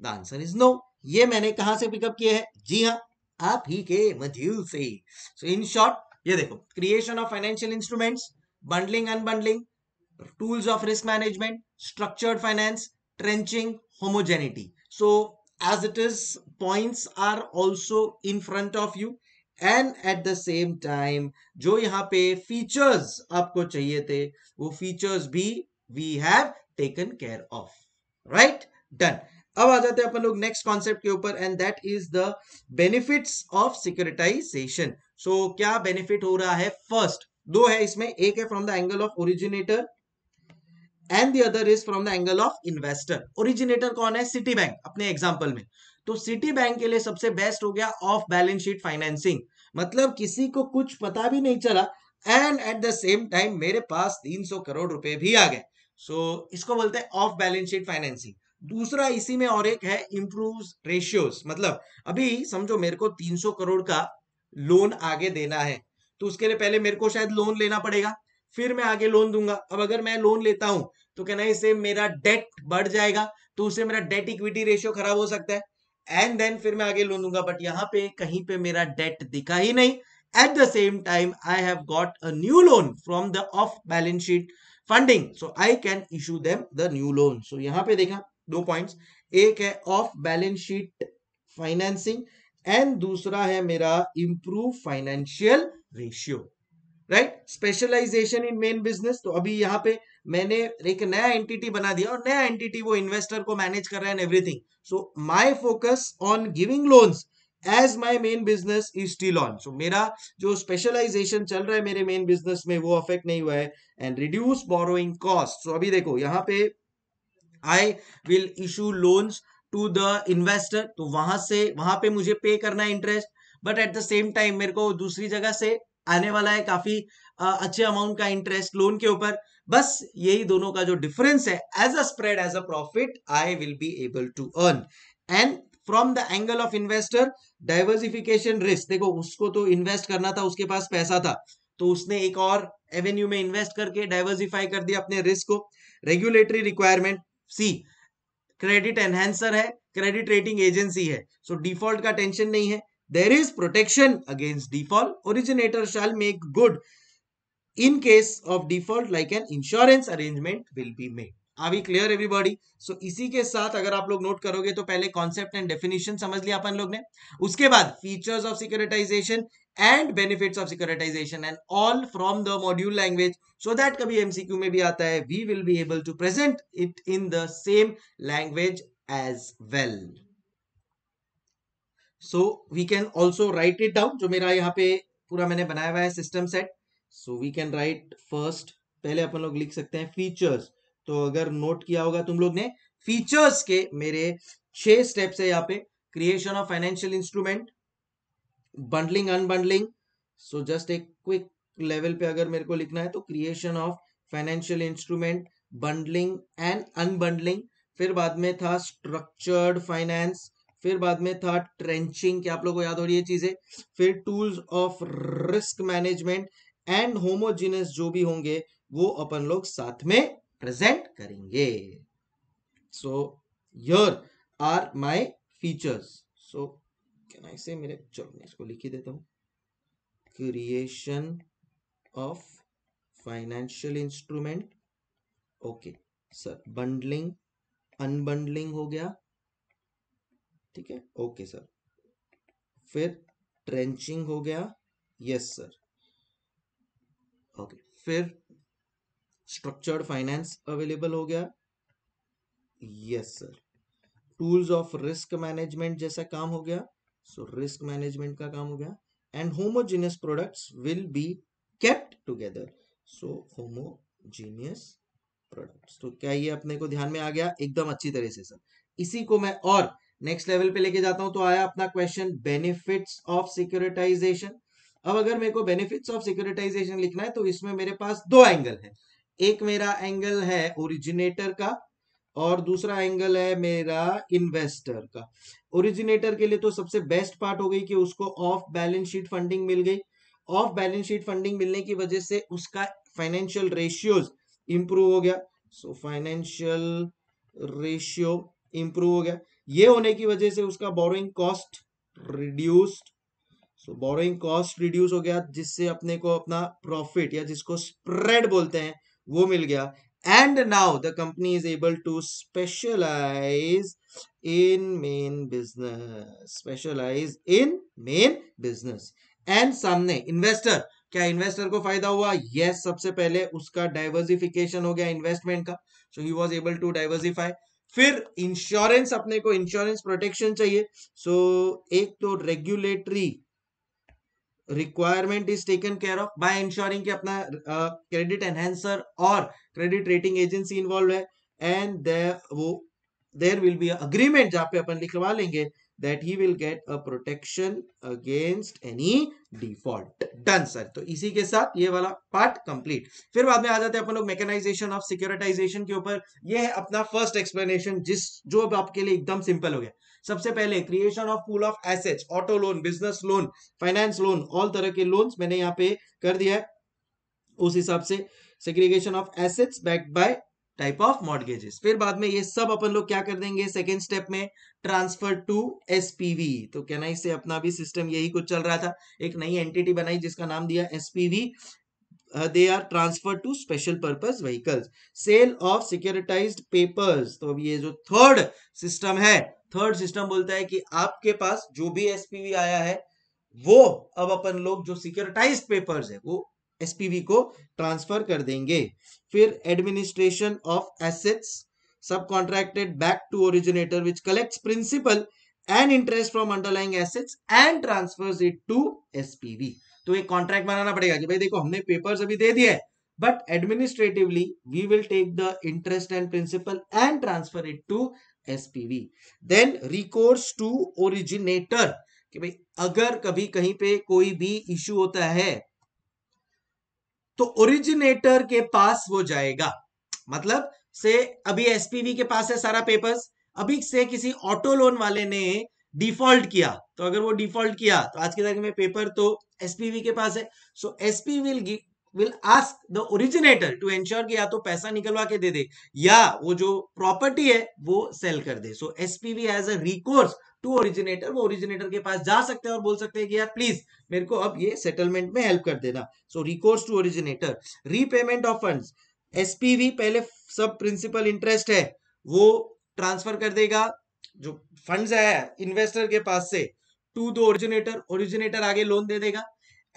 द आंसर इज नो ये मैंने कहा से पिकअप किए हैं जी हाँ आप ही के मझील से सो इन शॉर्ट ये देखो creation of financial instruments bundling unbundling tools of risk management structured finance tranching homogeneity so as it is points are also in front of you and at the same time जो यहाँ पे फीचर्स आपको चाहिए थे वो features भी we have taken care of right done अब आ जाते हैं अपन लोग नेक्स्ट कॉन्सेप्ट के ऊपर and that is the benefits of securitisation so क्या बेनिफिट हो रहा है फर्स्ट दो है इसमें एक है from the angle of originator and the other is from the angle of investor originator कौन है सिटी बैंक अपने एग्जाम्पल में तो सिटी बैंक के लिए सबसे बेस्ट हो गया ऑफ बैलेंस शीट फाइनेंसिंग मतलब किसी को कुछ पता भी नहीं चला and at the same time मेरे पास 300 करोड़ रुपए भी आ गए सो so, इसको बोलते हैं ऑफ बैलेंस शीट फाइनेंसिंग दूसरा इसी में और एक है इंप्रूव रेशियोज मतलब अभी समझो मेरे को 300 करोड़ का लोन आगे देना है तो उसके लिए पहले मेरे को शायद लोन लेना पड़ेगा फिर मैं आगे लोन दूंगा अब अगर मैं लोन लेता हूं तो कहना इसे मेरा डेट बढ़ जाएगा तो उससे मेरा डेट इक्विटी रेशियो खराब हो सकता है एंड देन फिर मैं आगे लोन दूंगा बट यहां पे कहीं पे मेरा डेट दिखा ही नहीं at the same time I have got a new loan from the off balance sheet funding so I can issue them the new loan so यहां पे देखा दो पॉइंट्स एक है off balance sheet financing and दूसरा है मेरा improve financial ratio right specialisation in main business तो अभी यहाँ पे मैंने एक नया एंटिटी बना दिया और नया एंटिटी वो इन्वेस्टर को मैनेज कर रहा है everything so my focus on giving loans as my main business is still on so मेरा जो स्पेशलाइजेशन चल रहा है मेरे मेन बिजनेस में वो अफेक्ट नहीं हुआ है and reduce borrowing cost so अभी देखो यहाँ पे I will issue loans to the investor तो वहां से वहां पे मुझे पे करना है interest but at the same time मेरे को दूसरी जगह से आने वाला है काफी अच्छे अमाउंट का इंटरेस्ट लोन के ऊपर बस यही दोनों का जो डिफरेंस है as a spread as a profit I will be able to earn and from the angle of investor diversification risk देखो उसको तो इन्वेस्ट करना था उसके पास पैसा था तो उसने एक और एवेन्यू में इन्वेस्ट करके डाइवर्सिफाई कर दिया अपने रिस्क को regulatory requirement see credit enhancer है क्रेडिट रेटिंग एजेंसी है सो so डिफॉल्ट का टेंशन नहीं है there is protection against default. Originator shall make good in case of default like an insurance arrangement will be made. Are we clear everybody? So इसी के साथ अगर आप लोग नोट करोगे तो पहले कॉन्सेप्ट एंड डेफिनेशन समझ लिया अपन लोग ने उसके बाद features of securitization and benefits of securitization and all from the module language so that कभी एमसीक्यू में भी आता है we will be able to present it in the same language as well so we can also write it down जो मेरा यहाँ पे पूरा मैंने बनाया हुआ है system set so we can write first पहले अपन लोग लिख सकते हैं फीचर्स तो अगर नोट किया होगा तुम लोग ने फीचर्स के मेरे छह स्टेप्स है यहाँ पे creation of financial instrument bundling unbundling so just एक क्विक लेवल पे अगर मेरे को लिखना है तो creation of financial instrument bundling and unbundling फिर बाद में था स्ट्रक्चर्ड फाइनेंस फिर बाद में था ट्रेंचिंग क्या आप लोगों को याद हो रही है चीजें फिर tools of risk management and homogeneous जो भी होंगे वो अपन लोग साथ में प्रेजेंट करेंगे so your are my features so can I say मेरे चलो मैं इसको लिख ही देता हूं creation of financial instrument okay sir bundling unbundling हो गया ठीक है ओके सर फिर ट्रेंचिंग हो गया यस सर ओके फिर स्ट्रक्चर्ड फाइनेंस अवेलेबल हो गया yes sir tools of risk management जैसा काम हो गया सो रिस्क मैनेजमेंट का काम हो गया and homogeneous products will be kept together so homogeneous products तो क्या ये अपने को ध्यान में आ गया एकदम अच्छी तरह से सर इसी को मैं और नेक्स्ट लेवल पे लेके जाता हूं तो आया अपना क्वेश्चन बेनिफिट्स ऑफ सिक्योरिटाइजेशन अब अगर मेरे को बेनिफिट्स ऑफ सिक्योरिटाइजेशन लिखना है तो इसमें मेरे पास दो एंगल है एक मेरा एंगल है ओरिजिनेटर का और दूसरा एंगल है मेरा इन्वेस्टर का ओरिजिनेटर के लिए तो सबसे बेस्ट पार्ट हो गई कि उसको ऑफ बैलेंस शीट फंडिंग मिल गई ऑफ बैलेंस शीट फंडिंग मिलने की वजह से उसका फाइनेंशियल रेशियोज इंप्रूव हो गया सो फाइनेंशियल रेशियो इंप्रूव हो गया ये होने की वजह से उसका borrowing cost reduced so borrowing cost reduce हो गया जिससे अपने को अपना प्रॉफिट या जिसको स्प्रेड बोलते हैं वो मिल गया and now the company is able to specialize in main business specialize in main business and सामने इन्वेस्टर क्या इन्वेस्टर को फायदा हुआ यस yes, सबसे पहले उसका डाइवर्सिफिकेशन हो गया इन्वेस्टमेंट का so he was able to diversify फिर इंश्योरेंस अपने को इंश्योरेंस प्रोटेक्शन चाहिए सो so, एक तो regulatory requirement is taken care of by insuring अपना क्रेडिट एनहेंसर और क्रेडिट रेटिंग एजेंसी इन्वॉल्व है एंड वो देर विल बी अग्रीमेंट जहां पे अपन लिखवा लेंगे that he will get a protection against any default. Done sir. तो इसी के साथ ये वाला पार्ट कंप्लीट फिर बाद में आ जाते हैं अपन लोग मैकेनाइजेशन ऑफ सिक्योरिटाइजेशन के ऊपर ये है अपना फर्स्ट एक्सप्लेनेशन जिस जो अब आपके लिए एकदम सिंपल हो गया सबसे पहले creation of pool of assets auto loan business loan finance loan all तरह के लोन्स मैंने यहाँ पे कर दिया है उस हिसाब से segregation of assets backed by type of mortgages फिर बाद में ये सब अपन लोग क्या कर देंगे सेकेंड स्टेप में ट्रांसफर टू एसपीवी तो कहना इससे अपना भी सिस्टम यही कुछ चल रहा था एक नई एंटिटी बनाई जिसका नाम दिया SPV they are transfer to special purpose vehicles sale of securitize papers तो अब ये जो थर्ड सिस्टम है थर्ड सिस्टम बोलता है कि आपके पास जो भी एसपीवी आया है वो अब अपन लोग जो सिक्योरिटाइज पेपर्स है वो एसपीवी को ट्रांसफर कर देंगे फिर administration of assets sub contracted back to originator which collect principal and interest from underlying assets and transfer it to S तो एक कॉन्ट्रैक्ट बनाना पड़ेगा कि भाई देखो हमने पेपर अभी दे दिए but administratively we will take the interest and principal and transfer it to SPV then recourse to originator कि भाई अगर कभी कहीं पे कोई भी इश्यू होता है तो ओरिजिनेटर के पास वो जाएगा मतलब से अभी एसपीवी के पास है सारा पेपर्स अभी से किसी ऑटो लोन वाले ने डिफॉल्ट किया तो अगर वो डिफॉल्ट किया तो आज की तारीख में पेपर तो एसपीवी के पास है so SP will will ask the originator to ensure कि या तो पैसा निकलवा के दे दे या वो जो प्रॉपर्टी है वो सेल कर दे so SPV has a recourse to originator वो ओरिजिनेटर के पास जा सकते हैं और बोल सकते हैं कि यार प्लीज मेरे को अब ये सेटलमेंट में हेल्प कर देना so recourse to originator repayment of fund SPV पहले सब प्रिंसिपल इंटरेस्ट है वो ट्रांसफर कर देगा जो फंड्स है इन्वेस्टर के पास से टू द ओरिजिनेटर ओरिजिनेटर आगे लोन दे देगा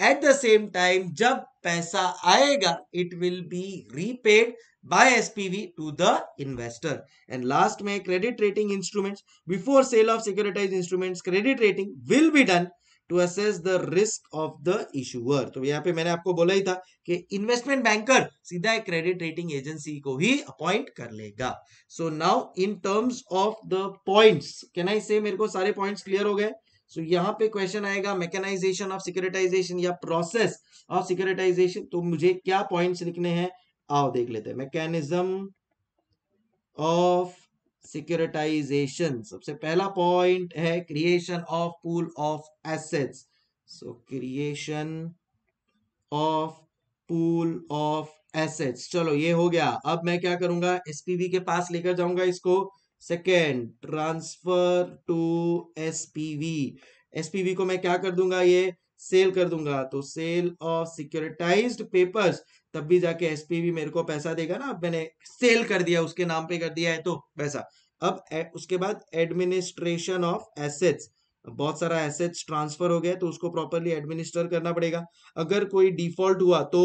एट द सेम टाइम जब पैसा आएगा it will be repaid by SPV to the investor. And last my credit rating instruments before sale of securitized instruments credit rating will be done to assess the risk of the issuer तो यहाँ पे मैंने आपको बोला ही था कि इन्वेस्टमेंट बैंकर सीधा एक क्रेडिट रेटिंग एजेंसी को ही अपॉइंट कर लेगा so now in terms of the point can I say मेरे को सारे पॉइंट क्लियर हो गए सो so, यहाँ पे क्वेश्चन आएगा मैकेनाइजेशन ऑफ सिक्योरिटाइजेशन या प्रोसेस ऑफ सिक्योरिटाइजेशन तो मुझे क्या पॉइंट लिखने हैं आओ देख लेते हैं मैकेनिज्म ऑफ सिक्योरिटाइजेशन सबसे पहला पॉइंट है creation of pool of assets so creation of pool of assets चलो ये हो गया अब मैं क्या करूंगा एसपीवी के पास लेकर जाऊंगा इसको second transfer to SPV SPV को मैं क्या कर दूंगा ये सेल कर दूंगा तो सेल ऑफ सिक्योरिटाइज्ड पेपर्स तब भी जाके एसपी भी मेरे को पैसा देगा ना अब मैंने सेल कर दिया उसके नाम पे कर दिया है तो पैसा अब ए, उसके बाद एडमिनिस्ट्रेशन ऑफ एसेट्स बहुत सारा एसेट्स ट्रांसफर हो गया तो उसको प्रॉपरली एडमिनिस्टर करना पड़ेगा अगर कोई डिफॉल्ट हुआ तो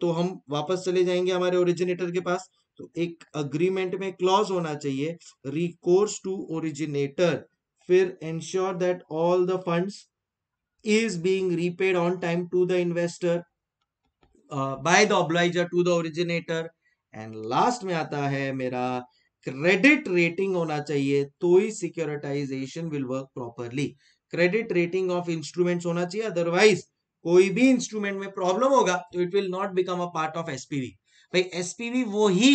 तो हम वापस चले जाएंगे हमारे ओरिजिनेटर के पास तो एक अग्रीमेंट में क्लॉज होना चाहिए रिकोर्स टू ओरिजिनेटर फिर ensure that all the funds is being repaid on time to the investor by the obligor to the originator and last में आता है मेरा क्रेडिट रेटिंग होना चाहिए तो ही securitization will work properly credit rating of instrument होना चाहिए अदरवाइज कोई भी इंस्ट्रूमेंट में प्रॉब्लम होगा तो it will not become a part of SPV भाई एसपीवी वो ही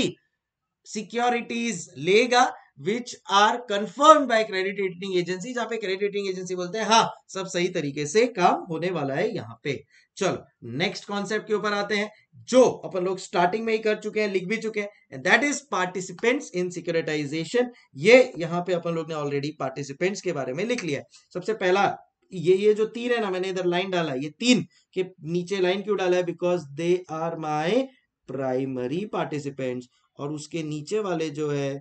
सिक्योरिटीज लेगा which are confirm by credit rating agency जहां पे क्रेडिट रेटिंग एजेंसी बोलते हैं हाँ सब सही तरीके से काम होने वाला है यहाँ पे चलो नेक्स्ट कॉन्सेप्ट के ऊपर आते हैं जो अपन लोग स्टार्टिंग में ही कर चुके हैं लिख भी चुके हैं that is participants in securitization ये यहाँ पे अपन लोग ने ऑलरेडी पार्टिसिपेंट्स के बारे में लिख लिया है सबसे पहला ये ये जो तीन है ना मैंने इधर लाइन डाला ये तीन के नीचे लाइन क्यों डाला है because they are my primary participants और उसके नीचे वाले जो है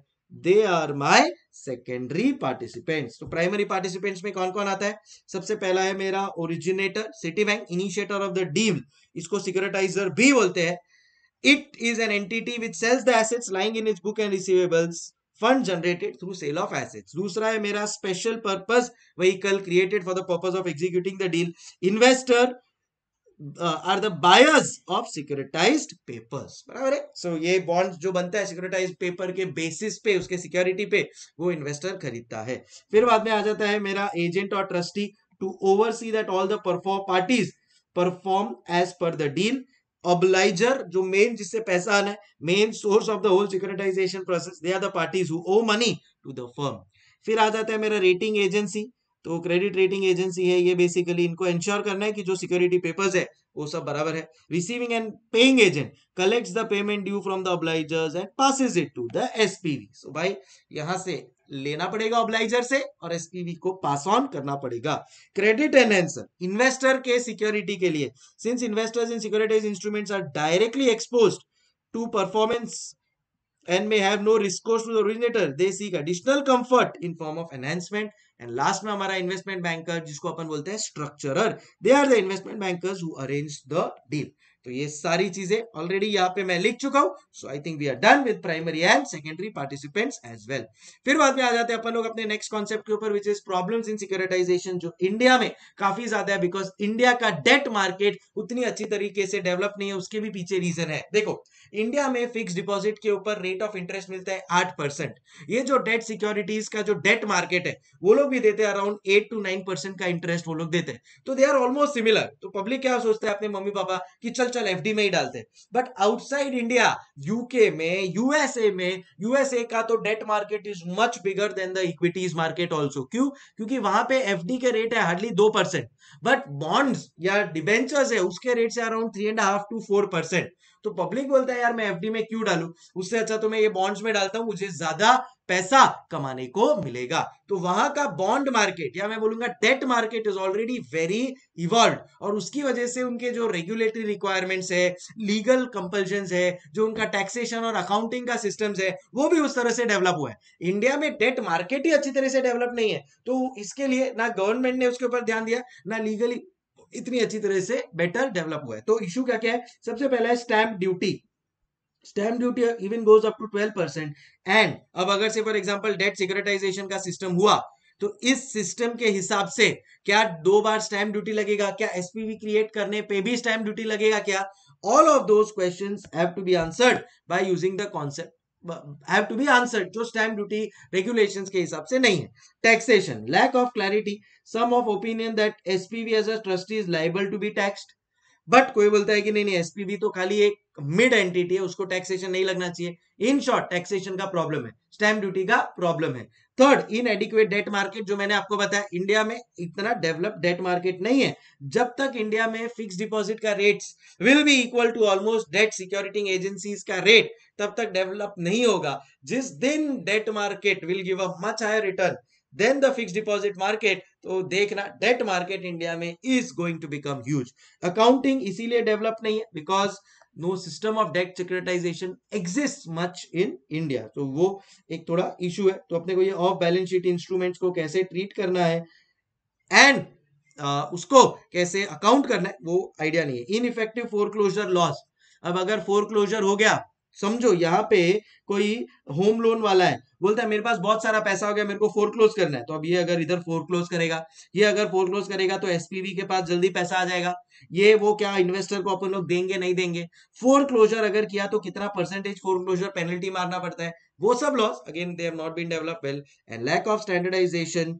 they are my secondary participants तो प्राइमरी पार्टिसिपेंट्स में कौन कौन आता है सबसे पहला है मेरा originator Citi bank initiator of the deal इसको सिक्योरिटाइजर भी बोलते हैं it is an entity which sells the assets lying in its book and receivables fund generated through sale of assets dusra hai mera special purpose vehicle created for the purpose of executing the deal investor uh, are the buyers of securitized papers बराबर है so ये bonds जो बनता है securitized paper के basis पे उसके security पे वो investor खरीदता है फिर बाद में आ जाता है मेरा agent और trustee to oversee that all the perform parties perform as per the deal obliger जो main जिससे पैसा आना है main source of the whole securitization process they are the parties who owe money to the firm फिर आ जाता है मेरा rating agency तो क्रेडिट रेटिंग एजेंसी है ये बेसिकली इनको इंश्योर करना है कि जो सिक्योरिटी पेपर्स है वो सब बराबर है receiving and paying agent collects the payment due from the obligors and passes it to the SPV so भाई यहाँ से लेना पड़ेगा ऑब्लाइजर से और एसपीवी को पास ऑन करना पड़ेगा क्रेडिट एनहेंसर इन्वेस्टर के सिक्योरिटी के लिए since investors in securities instruments are directly expose to performance and may have no recourse to the originator they seek additional comfort in form of enhancement and last में हमारा इन्वेस्टमेंट बैंकर जिसको अपन बोलते हैं structurer they are the investment bankers who arrange the deal तो ये सारी चीजें ऑलरेडी यहाँ पे मैं लिख चुका हूं so I think we are done with primary and secondary participants as well फिर बाद में आ जाते हैं अपन लोग अपने नेक्स्ट कॉन्सेप्ट के ऊपर which is problems in securitization जो इंडिया में काफी ज्यादा है बिकॉज इंडिया का डेट मार्केट उतनी अच्छी तरीके से डेवलप नहीं है उसके भी पीछे रीजन है देखो इंडिया में फिक्स डिपॉजिट के ऊपर रेट ऑफ इंटरेस्ट मिलता है आठ परसेंट ये जो डेट सिक्योरिटीज का जो डेट मार्केट है वो लोग भी देते हैं around eight to nine percent का इंटरेस्ट वो लोग देते हैं तो दे आर ऑलमोस्ट सिमिलर तो पब्लिक क्या सोचता है अपने मम्मी पापा की चल तो चल एफडी में ही डालते बट आउटसाइड इंडिया यूके में यूएसए में यूएसए का तो debt market is much bigger than the equities market also क्यों क्योंकि वहां पे एफडी के रेट है हार्डली दो परसेंट बट बॉन्ड्स या डिबेंचर्स है उसके रेट से around three and half to four percent तो पब्लिक बोलता है यार मैं एफडी में क्यों डालू उससे अच्छा तो मैं ये बॉन्ड्स में डालता हूं मुझे ज्यादा पैसा कमाने को मिलेगा तो वहां का बॉन्ड मार्केट या मैं बोलूंगा debt market is already very evolve और उसकी वजह से उनके जो रेगुलेटरी रिक्वायरमेंट्स है लीगल कंपल्शन है जो उनका टैक्सेशन और अकाउंटिंग का सिस्टम है वो भी उस तरह से डेवलप हुआ है इंडिया में डेट मार्केट ही अच्छी तरह से डेवलप नहीं है तो इसके लिए ना गवर्नमेंट ने उसके ऊपर ध्यान दिया ना लीगली इतनी अच्छी तरह से बेटर डेवलप हुआ है तो इश्यू क्या क्या है सबसे पहला है stamp duty stamp duty even goes up to twelve percent and अब अगर say for example debt securitization का सिस्टम हुआ तो इस सिस्टम के हिसाब से क्या दो बार स्टैम्प ड्यूटी लगेगा क्या एसपीवी क्रिएट करने पे भी स्टैम्प ड्यूटी लगेगा क्या all of those question by using the concept have to be answered जो stamp duty regulations के हिसाब से नहीं है taxation lack of clarity some of opinion that SPV as a trustee is liable to be taxed but कोई बोलता है कि नहीं नहीं एसपीबी तो खाली एक मिड एंटिटी है उसको टैक्सेशन नहीं लगना चाहिए इन शॉर्ट टैक्सेशन का प्रॉब्लम है स्टैम्प ड्यूटी का प्रॉब्लम है third inadequate debt market जो मैंने आपको बताया इंडिया में इतना डेवलप डेट मार्केट नहीं है जब तक इंडिया में फिक्स डिपॉजिट का rate will be equal to almost debt security agency का रेट तब तक डेवलप नहीं होगा जिस दिन debt market will give a much higher return than the fix deposit market तो देखना डेट मार्केट इंडिया में is going to become huge accounting इसीलिए डेवलप नहीं है because no system of debt securitization exist much in India तो वो एक थोड़ा इशू है तो अपने को ये ऑफ बैलेंस शीट इंस्ट्रूमेंट्स को कैसे ट्रीट करना है एंड uh, उसको कैसे अकाउंट करना है वो आइडिया नहीं है ineffective foreclosure laws अब अगर फोर क्लोजर हो गया समझो यहाँ पे कोई होम लोन वाला है बोलता है मेरे पास बहुत सारा पैसा हो गया मेरे को फोर क्लोज करना है तो अब ये अगर इधर फोर क्लोज करेगा ये अगर फोर क्लोज करेगा तो एसपीवी के पास जल्दी पैसा आ जाएगा ये वो क्या इन्वेस्टर को अपन लोग देंगे नहीं देंगे फोर क्लोजर अगर किया तो कितना परसेंटेज फोर क्लोजर पेनल्टी मारना पड़ता है वो सब laws again they have not been develop well and lack of standardization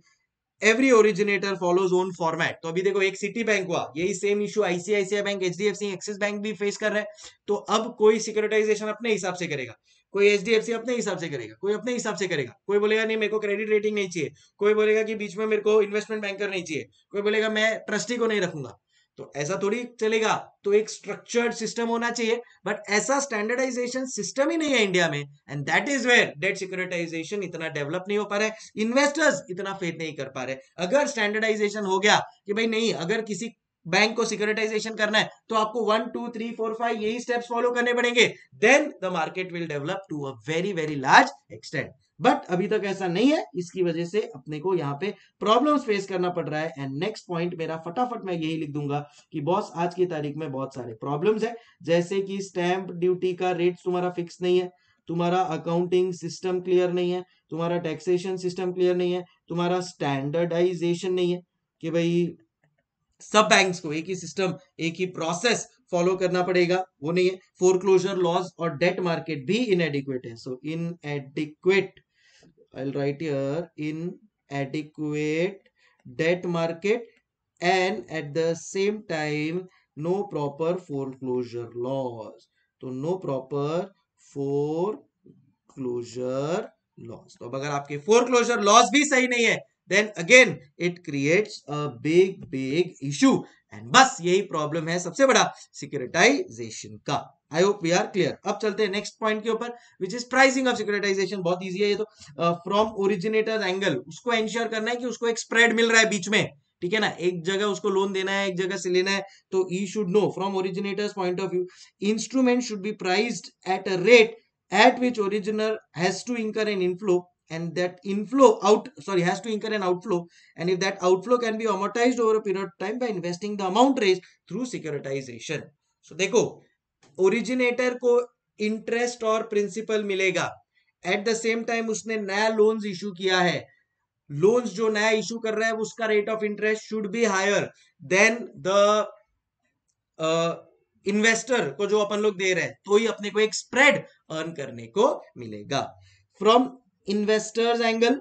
every originator follows own format तो अभी देखो एक सिटी बैंक हुआ यही same issue ICICI bank HDFC Axis bank भी फेस कर रहे हैं तो अब कोई सिक्योरिटाइजेशन अपने हिसाब से करेगा कोई एच अपने हिसाब से करेगा कोई अपने हिसाब से करेगा कोई बोलेगा नहीं मेरे को क्रेडिट रेटिंग नहीं चाहिए कोई बोलेगा कि बीच में मेरे को इन्वेस्टमेंट बैंकर नहीं चाहिए कोई बोलेगा मैं ट्रस्टी को नहीं रखूंगा तो ऐसा थोड़ी चलेगा तो एक स्ट्रक्चर्ड सिस्टम होना चाहिए बट ऐसा स्टैंडर्डाइजेशन सिस्टम ही नहीं है इंडिया में and that is where debt securitization इतना डेवलप नहीं हो पा रहा है इन्वेस्टर्स इतना फेथ नहीं कर पा रहे अगर स्टैंडर्डाइजेशन हो गया कि भाई नहीं अगर किसी बैंक को सिक्योरिटाइजेशन करना है तो आपको one two three four five यही स्टेप्स फॉलो करने पड़ेंगे then the market will develop to a very very large extent but अभी तक ऐसा नहीं है इसकी वजह से अपने को यहाँ पे प्रॉब्लम फेस करना पड़ रहा है एंड नेक्स्ट पॉइंट मेरा फटाफट मैं यही लिख दूंगा कि बॉस आज की तारीख में बहुत सारे प्रॉब्लम्स है जैसे कि स्टैंप ड्यूटी का रेट तुम्हारा फिक्स नहीं है तुम्हारा अकाउंटिंग सिस्टम क्लियर नहीं है तुम्हारा टैक्सेशन सिस्टम क्लियर नहीं है तुम्हारा स्टैंडर्डाइजेशन नहीं है कि भाई सब बैंक्स को एक ही सिस्टम एक ही प्रोसेस फॉलो करना पड़ेगा वो नहीं है फोर क्लोजर लॉज और डेट मार्केट भी इनएडिक्वेट है so so, इनएडिक्वेट I'll write here in adequate debt market and at the same time no proper foreclosure laws. तो no proper foreclosure laws. तो अगर आपके foreclosure laws भी सही नहीं है then again it creates a big big issue and बस यही प्रॉब्लम है सबसे बड़ा सिक्योरिटाइजेशन का I hope we are clear अब चलते हैं नेक्स्ट पॉइंट के ऊपर which is pricing of securitization बहुत इजी है ये तो फ्रॉम ओरिजिनेटर एंगल उसको एंश्योर करना है कि उसको एक स्प्रेड मिल रहा है बीच में ठीक है ना एक जगह उसको लोन देना है एक जगह से लेना है तो he should know from originators point of view instrument should be priced at a rate at which original has to incur an inflow and that inflow out sorry has to incur an outflow and if that outflow can be amortized over a period of time by investing the amount raised through securitization so dekho originator ko interest or principal milega at the same time usne naya loans issue kiya hai loans jo naya issue kar raha hai uska rate of interest should be higher than the uh investor को जो अपन लोग दे रहे हैं तो ही अपने को एक स्प्रेड अर्न करने को मिलेगा फ्रॉम इन्वेस्टर्स एंगल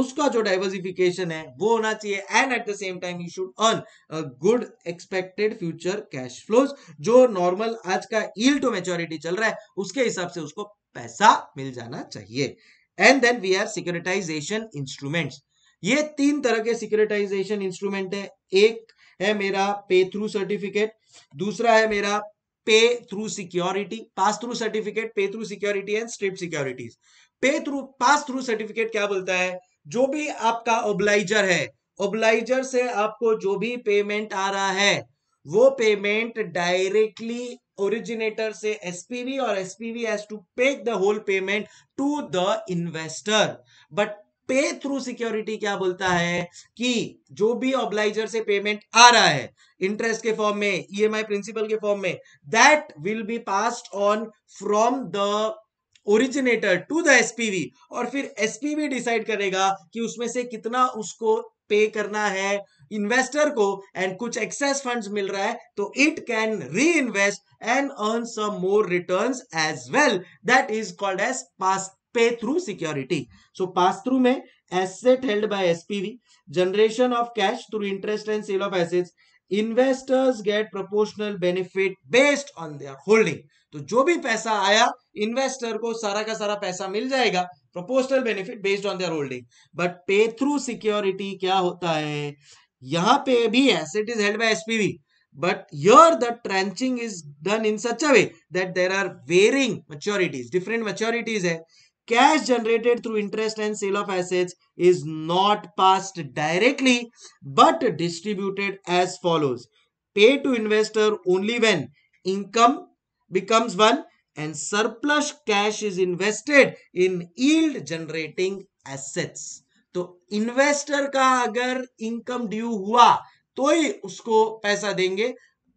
उसका जो डाइवर्सिफिकेशन है वो होना चाहिए and at the same time you should earn good expected future cash flows जो नॉर्मल आज का ईल टू मेच्योरिटी चल रहा है उसके हिसाब से उसको पैसा मिल जाना चाहिए and then we are securitization instruments ये तीन तरह के सिक्योरिटाइजेशन इंस्ट्रूमेंट है एक है मेरा पे थ्रू सर्टिफिकेट दूसरा है मेरा pay through security pass through certificate pay through security and strip securities pay through pass through certificate क्या बोलता है जो भी आपका ओब्लाइजर है ओब्लाइजर से आपको जो भी पेमेंट आ रहा है वो पेमेंट डायरेक्टली ओरिजिनेटर से एसपीवी और SPV has to pay the whole payment to the investor but pay through security क्या बोलता है कि जो भी ऑब्लाइजर से पेमेंट आ रहा है इंटरेस्ट के फॉर्म में ईएमआई e प्रिंसिपल के फॉर्म में that will be passed on from the originator to the SPV और फिर एसपीवी डिसाइड करेगा कि उसमें से कितना उसको पे करना है इन्वेस्टर को एंड कुछ एक्सेस फंड्स मिल रहा है तो it can reinvest and earn some more returns as well that is called as pass pay through security so pass through में asset held by SPV generation of cash through interest and sale of assets investors get proportional benefit based on their holding तो जो भी पैसा आया इन्वेस्टर को सारा का सारा पैसा मिल जाएगा proposal benefit based on their holding but pay through security क्या होता है यहां पे भी asset is held by SPV but yeah the tranching is done in such a way that there are varying maturities different maturities है cash generated through interest and sale of assets is not passed directly but distributed as follows pay to investor only when income becomes 1 and surplus cash is invested in yield generating assets. तो इन्वेस्टर का अगर इनकम ड्यू हुआ तो ही उसको पैसा देंगे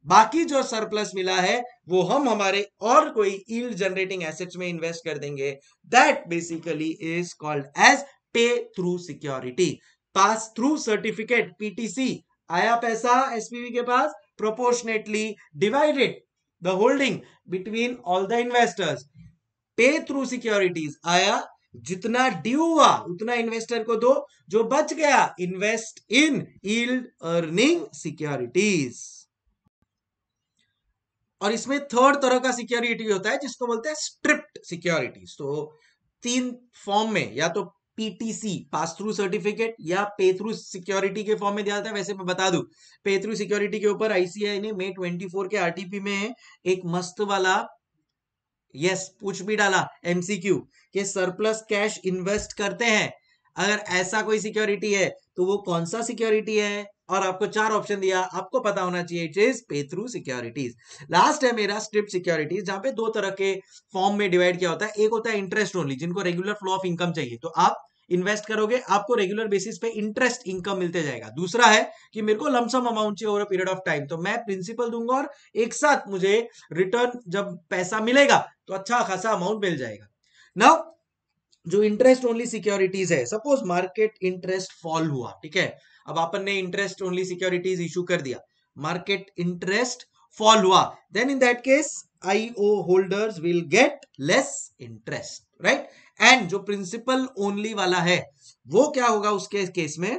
बाकी जो सरप्लस मिला है वो हम हमारे और कोई ईल्ड जनरेटिंग एसेट्स में इन्वेस्ट कर देंगे that basically is called as pay through security pass through certificate PTC आया पैसा एसपीवी के पास proportionately divided the holding between all the investors pay through securities आया जितना ड्यू हुआ उतना इन्वेस्टर को दो जो बच गया invest in yield earning securities और इसमें थर्ड तरह का सिक्योरिटी होता है जिसको बोलते हैं स्ट्रिप्ट सिक्योरिटीज तो तीन फॉर्म में या तो पीटीसी पास थ्रू सर्टिफिकेट या पे थ्रू सिक्योरिटी के फॉर्म में दिया जाता है वैसे मैं बता दू पे थ्रू सिक्योरिटी के ऊपर आईसीआई ने मे 24 के आरटीपी में एक मस्त वाला यस पूछ भी डाला एमसीक्यू के सरप्लस कैश इन्वेस्ट करते हैं अगर ऐसा कोई सिक्योरिटी है तो वो कौन सा सिक्योरिटी है और आपको चार ऑप्शन दिया आपको पता होना चाहिए it is pay through securities last है मेरा स्ट्रिप सिक्योरिटीज जहां पे दो तरह के फॉर्म में डिवाइड किया होता है एक होता है इंटरेस्ट ओनली जिनको रेगुलर फ्लो ऑफ इनकम चाहिए तो आप इन्वेस्ट करोगे आपको रेगुलर बेसिस पे इंटरेस्ट इनकम मिलते जाएगा दूसरा है कि मेरे को लमसम अमाउंट चाहिए over a period of time तो मैं प्रिंसिपल दूंगा और एक साथ मुझे रिटर्न जब पैसा मिलेगा तो अच्छा खासा अमाउंट मिल जाएगा नाउ जो इंटरेस्ट ओनली सिक्योरिटीज है सपोज मार्केट इंटरेस्ट फॉल हुआ ठीक है अब अपन ने इंटरेस्ट ओनली सिक्योरिटीज इशू कर दिया मार्केट इंटरेस्ट फॉल हुआ then in that case IO holders will get less interest right and जो प्रिंसिपल ओनली वाला है वो क्या होगा उसके केस में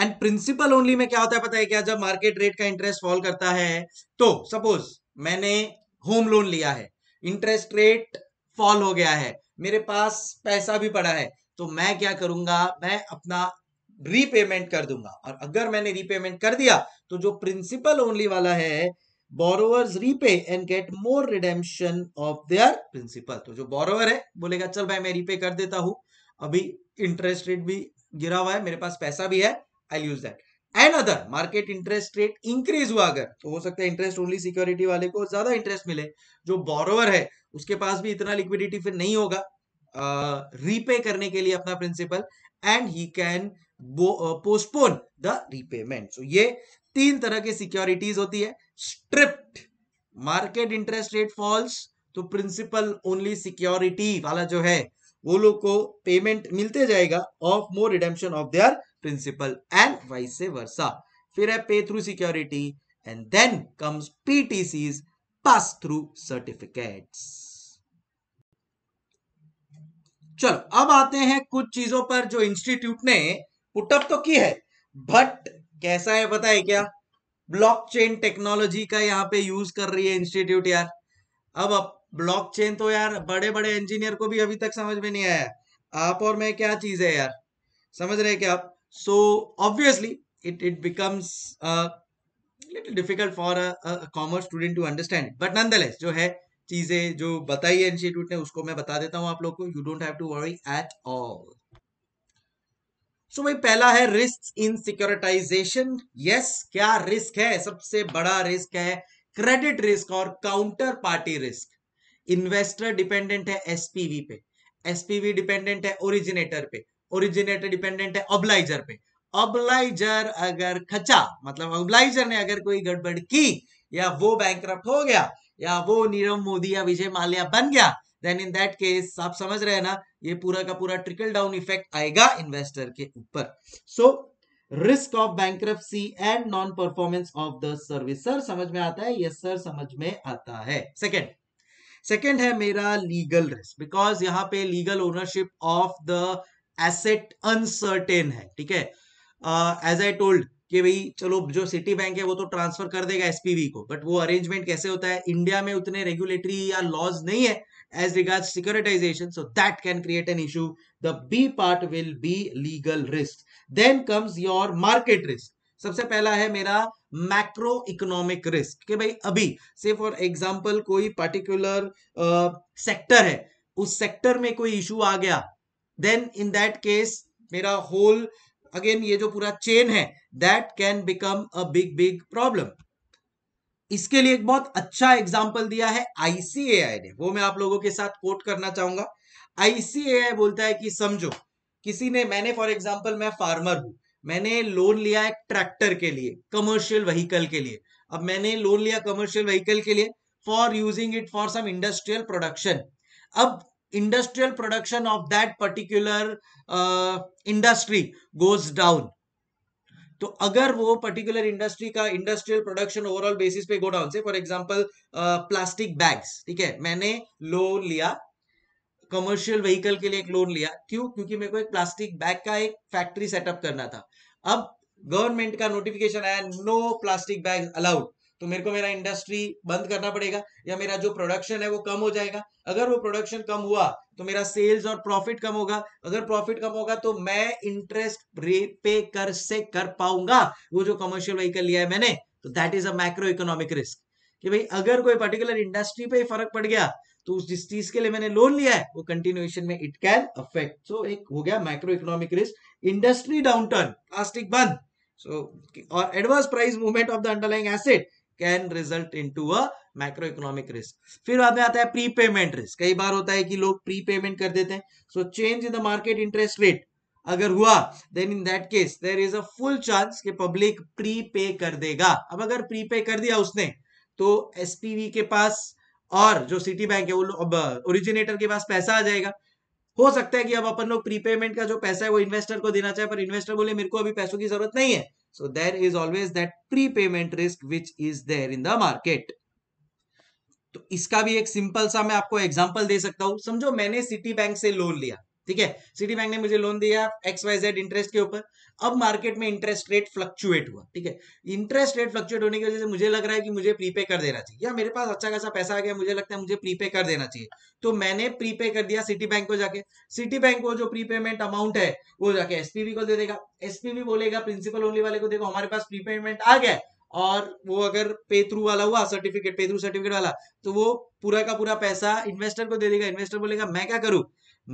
एंड प्रिंसिपल ओनली में क्या होता है पता है क्या जब मार्केट रेट का इंटरेस्ट फॉल करता है तो सपोज मैंने होम लोन लिया है इंटरेस्ट रेट फॉल हो गया है मेरे पास पैसा भी पड़ा है तो मैं क्या करूंगा मैं अपना रीपेमेंट कर दूंगा और अगर मैंने रीपेमेंट कर दिया तो जो प्रिंसिपल ओनली वाला है borrowers repay and get more redemption of their principal तो जो बोरोवर है बोलेगा चल भाई मैं रीपे कर देता हूं अभी इंटरेस्ट रेट भी गिरा हुआ है मेरे पास पैसा भी है I use that and other market interest rate increase हुआ अगर तो हो सकता है इंटरेस्ट ओनली सिक्योरिटी वाले को ज्यादा इंटरेस्ट मिले जो बोरोवर है उसके पास भी इतना लिक्विडिटी फिर नहीं होगा रीपे करने के लिए अपना principal and he can postpone the repayment so ये तीन तरह की सिक्योरिटीज होती है stripped market interest rate falls तो प्रिंसिपल ओनली सिक्योरिटी वाला जो है वो लोग को पेमेंट मिलते जाएगा of more redemption of their principal and vice versa फिर है pay through security and then comes PTC pass through certificates चलो अब आते हैं कुछ चीजों पर जो इंस्टीट्यूट ने पुटअप तो की है बट कैसा है पता है क्या ब्लॉकचेन टेक्नोलॉजी का यहाँ पे यूज कर रही है इंस्टीट्यूट यार अब अब ब्लॉकचेन तो यार बड़े बड़े इंजीनियर को भी अभी तक समझ में नहीं आया आप और मैं क्या चीज है यार समझ रहे क्या आप so obviously it it becomes little difficult for a commerce student to understand but it. जो है चीजें जो बताई है इंस्टीट्यूट ने उसको मैं बता देता हूं आप लोग को you don't have to worry at all so भाई पहला है रिस्क इन सिक्योरिटाइजेशन यस क्या रिस्क है सबसे बड़ा रिस्क है क्रेडिट रिस्क और counterparty risk investor dependent है एसपीवी पे एसपीवी डिपेंडेंट है ओरिजिनेटर पे ओरिजिनेटर डिपेंडेंट है ऑब्लाइजर पे ऑब्लाइजर अगर खचा मतलब ऑब्लाइजर ने अगर कोई गड़बड़ की या वो बैंक हो गया या वो नीरव मोदी या विजय माल्या बन गया देन इन दैट केस आप समझ रहे हैं ना ये पूरा का पूरा ट्रिकल डाउन इफेक्ट आएगा इन्वेस्टर के ऊपर so risk of bank and non performance of the servicer समझ में आता है यस सर समझ में आता है सेकेंड सेकेंड है मेरा लीगल रिस्क बिकॉज यहाँ पे legal ownership of the asset uncertain है ठीक है एज आई टोल्ड कि भाई चलो जो सिटी बैंक है वो तो ट्रांसफर कर देगा एसपीवी को बट वो अरेंजमेंट कैसे होता है इंडिया में उतने रेगुलेटरी या लॉज नहीं है as regard securitization so that can create an issue the B part will be legal risk then comes your market risk सबसे पहला है मेरा मैक्रो इकोनॉमिक रिस्क कि भाई अभी से फॉर एग्जाम्पल कोई पर्टिकुलर सेक्टर uh, है उस सेक्टर में कोई इशू आ गया देन इन दैट केस मेरा होल अगेन ये जो पूरा चेन है that can become a big big problem इसके लिए एक बहुत अच्छा एग्जाम्पल दिया है आईसीएआई ने वो मैं आप लोगों के साथ कोट करना चाहूंगा आईसीएआई बोलता है कि समझो किसी ने मैंने फॉर एग्जाम्पल मैं फार्मर हूं मैंने लोन लिया एक ट्रैक्टर के लिए कमर्शियल व्हीकल के लिए अब मैंने लोन लिया कमर्शियल व्हीकल के लिए for using it for some industrial production अब industrial production of that particular uh, industry goes down तो अगर वो पर्टिकुलर इंडस्ट्री का इंडस्ट्रियल प्रोडक्शन ओवरऑल बेसिस पे गो डाउन से फॉर एग्जांपल प्लास्टिक बैग्स ठीक है मैंने लोन लिया कमर्शियल व्हीकल के लिए एक लोन लिया क्यों क्योंकि मेरे को एक प्लास्टिक बैग का एक फैक्ट्री सेटअप करना था अब गवर्नमेंट का नोटिफिकेशन आया नो प्लास्टिक बैग अलाउड तो मेरे को मेरा इंडस्ट्री बंद करना पड़ेगा या मेरा जो प्रोडक्शन है वो कम हो जाएगा अगर वो प्रोडक्शन कम हुआ तो मेरा सेल्स और प्रॉफिट कम होगा अगर प्रॉफिट कम होगा तो मैं इंटरेस्ट पे कर से कर पाऊंगा वो जो कमर्शियल व्हीकल लिया है मैंने तो that is a macro economic risk कि भाई अगर कोई पर्टिकुलर इंडस्ट्री पे फर्क पड़ गया तो उस जिस चीज के लिए मैंने लोन लिया है वो कंटिन्यूएशन में इट कैन अफेक्ट सो एक हो गया micro economic risk industry downturn plastic बंद सो और adverse price movement of the underlying asset can result in to a micro economic risk फिर बाद में आता है प्री पेमेंट रिस्क कई बार होता है कि लोग प्री पेमेंट कर देते हैं so change in the market interest rate अगर हुआ then in that case there is a full chance कि पब्लिक प्री पे कर देगा अब अगर प्री पे कर दिया उसने तो एसपीवी के पास और जो सिटी बैंक है वो अब ओरिजिनेटर के पास पैसा आ जाएगा हो सकता है कि अब अपन लोग प्रीपेमेंट का जो पैसा है वो इन्वेस्टर को देना चाहे पर इन्वेस्टर बोले मेरे को अभी पैसों की जरूरत नहीं है So there is always that prepayment risk which is there in the market. तो इसका भी एक सिंपल सा मैं आपको एग्जांपल दे सकता हूं समझो मैंने सिटी बैंक से लोन लिया ठीक है सिटी बैंक ने मुझे लोन दिया एक्स वाई जेड इंटरेस्ट के ऊपर अब मार्केट में इंटरेस्ट रेट फ्लक्चुएट हुआ ठीक है इंटरेस्ट रेट फ्लक्चुएट होने की वजह से मुझे लग रहा है कि मुझे प्रीपे कर देना चाहिए या मेरे पास अच्छा खासा पैसा आ गया मुझे लगता है मुझे प्रीपे कर देना चाहिए तो मैंने प्रीपे कर दिया सिटी बैंक को जाके सिटी बैंक को जो प्रीपेमेंट अमाउंट है वो जाके एसपीबी को दे देगा एसपीबी बोलेगा प्रिंसिपल ओनली वाले को देखो हमारे पास प्रीपेमेंट आ गया और वो अगर पे थ्रू वाला हुआ सर्टिफिकेट पे थ्रू सर्टिफिकेट वाला तो वो पूरा का पूरा पैसा इन्वेस्टर को दे देगा इन्वेस्टर बोलेगा मैं क्या करूं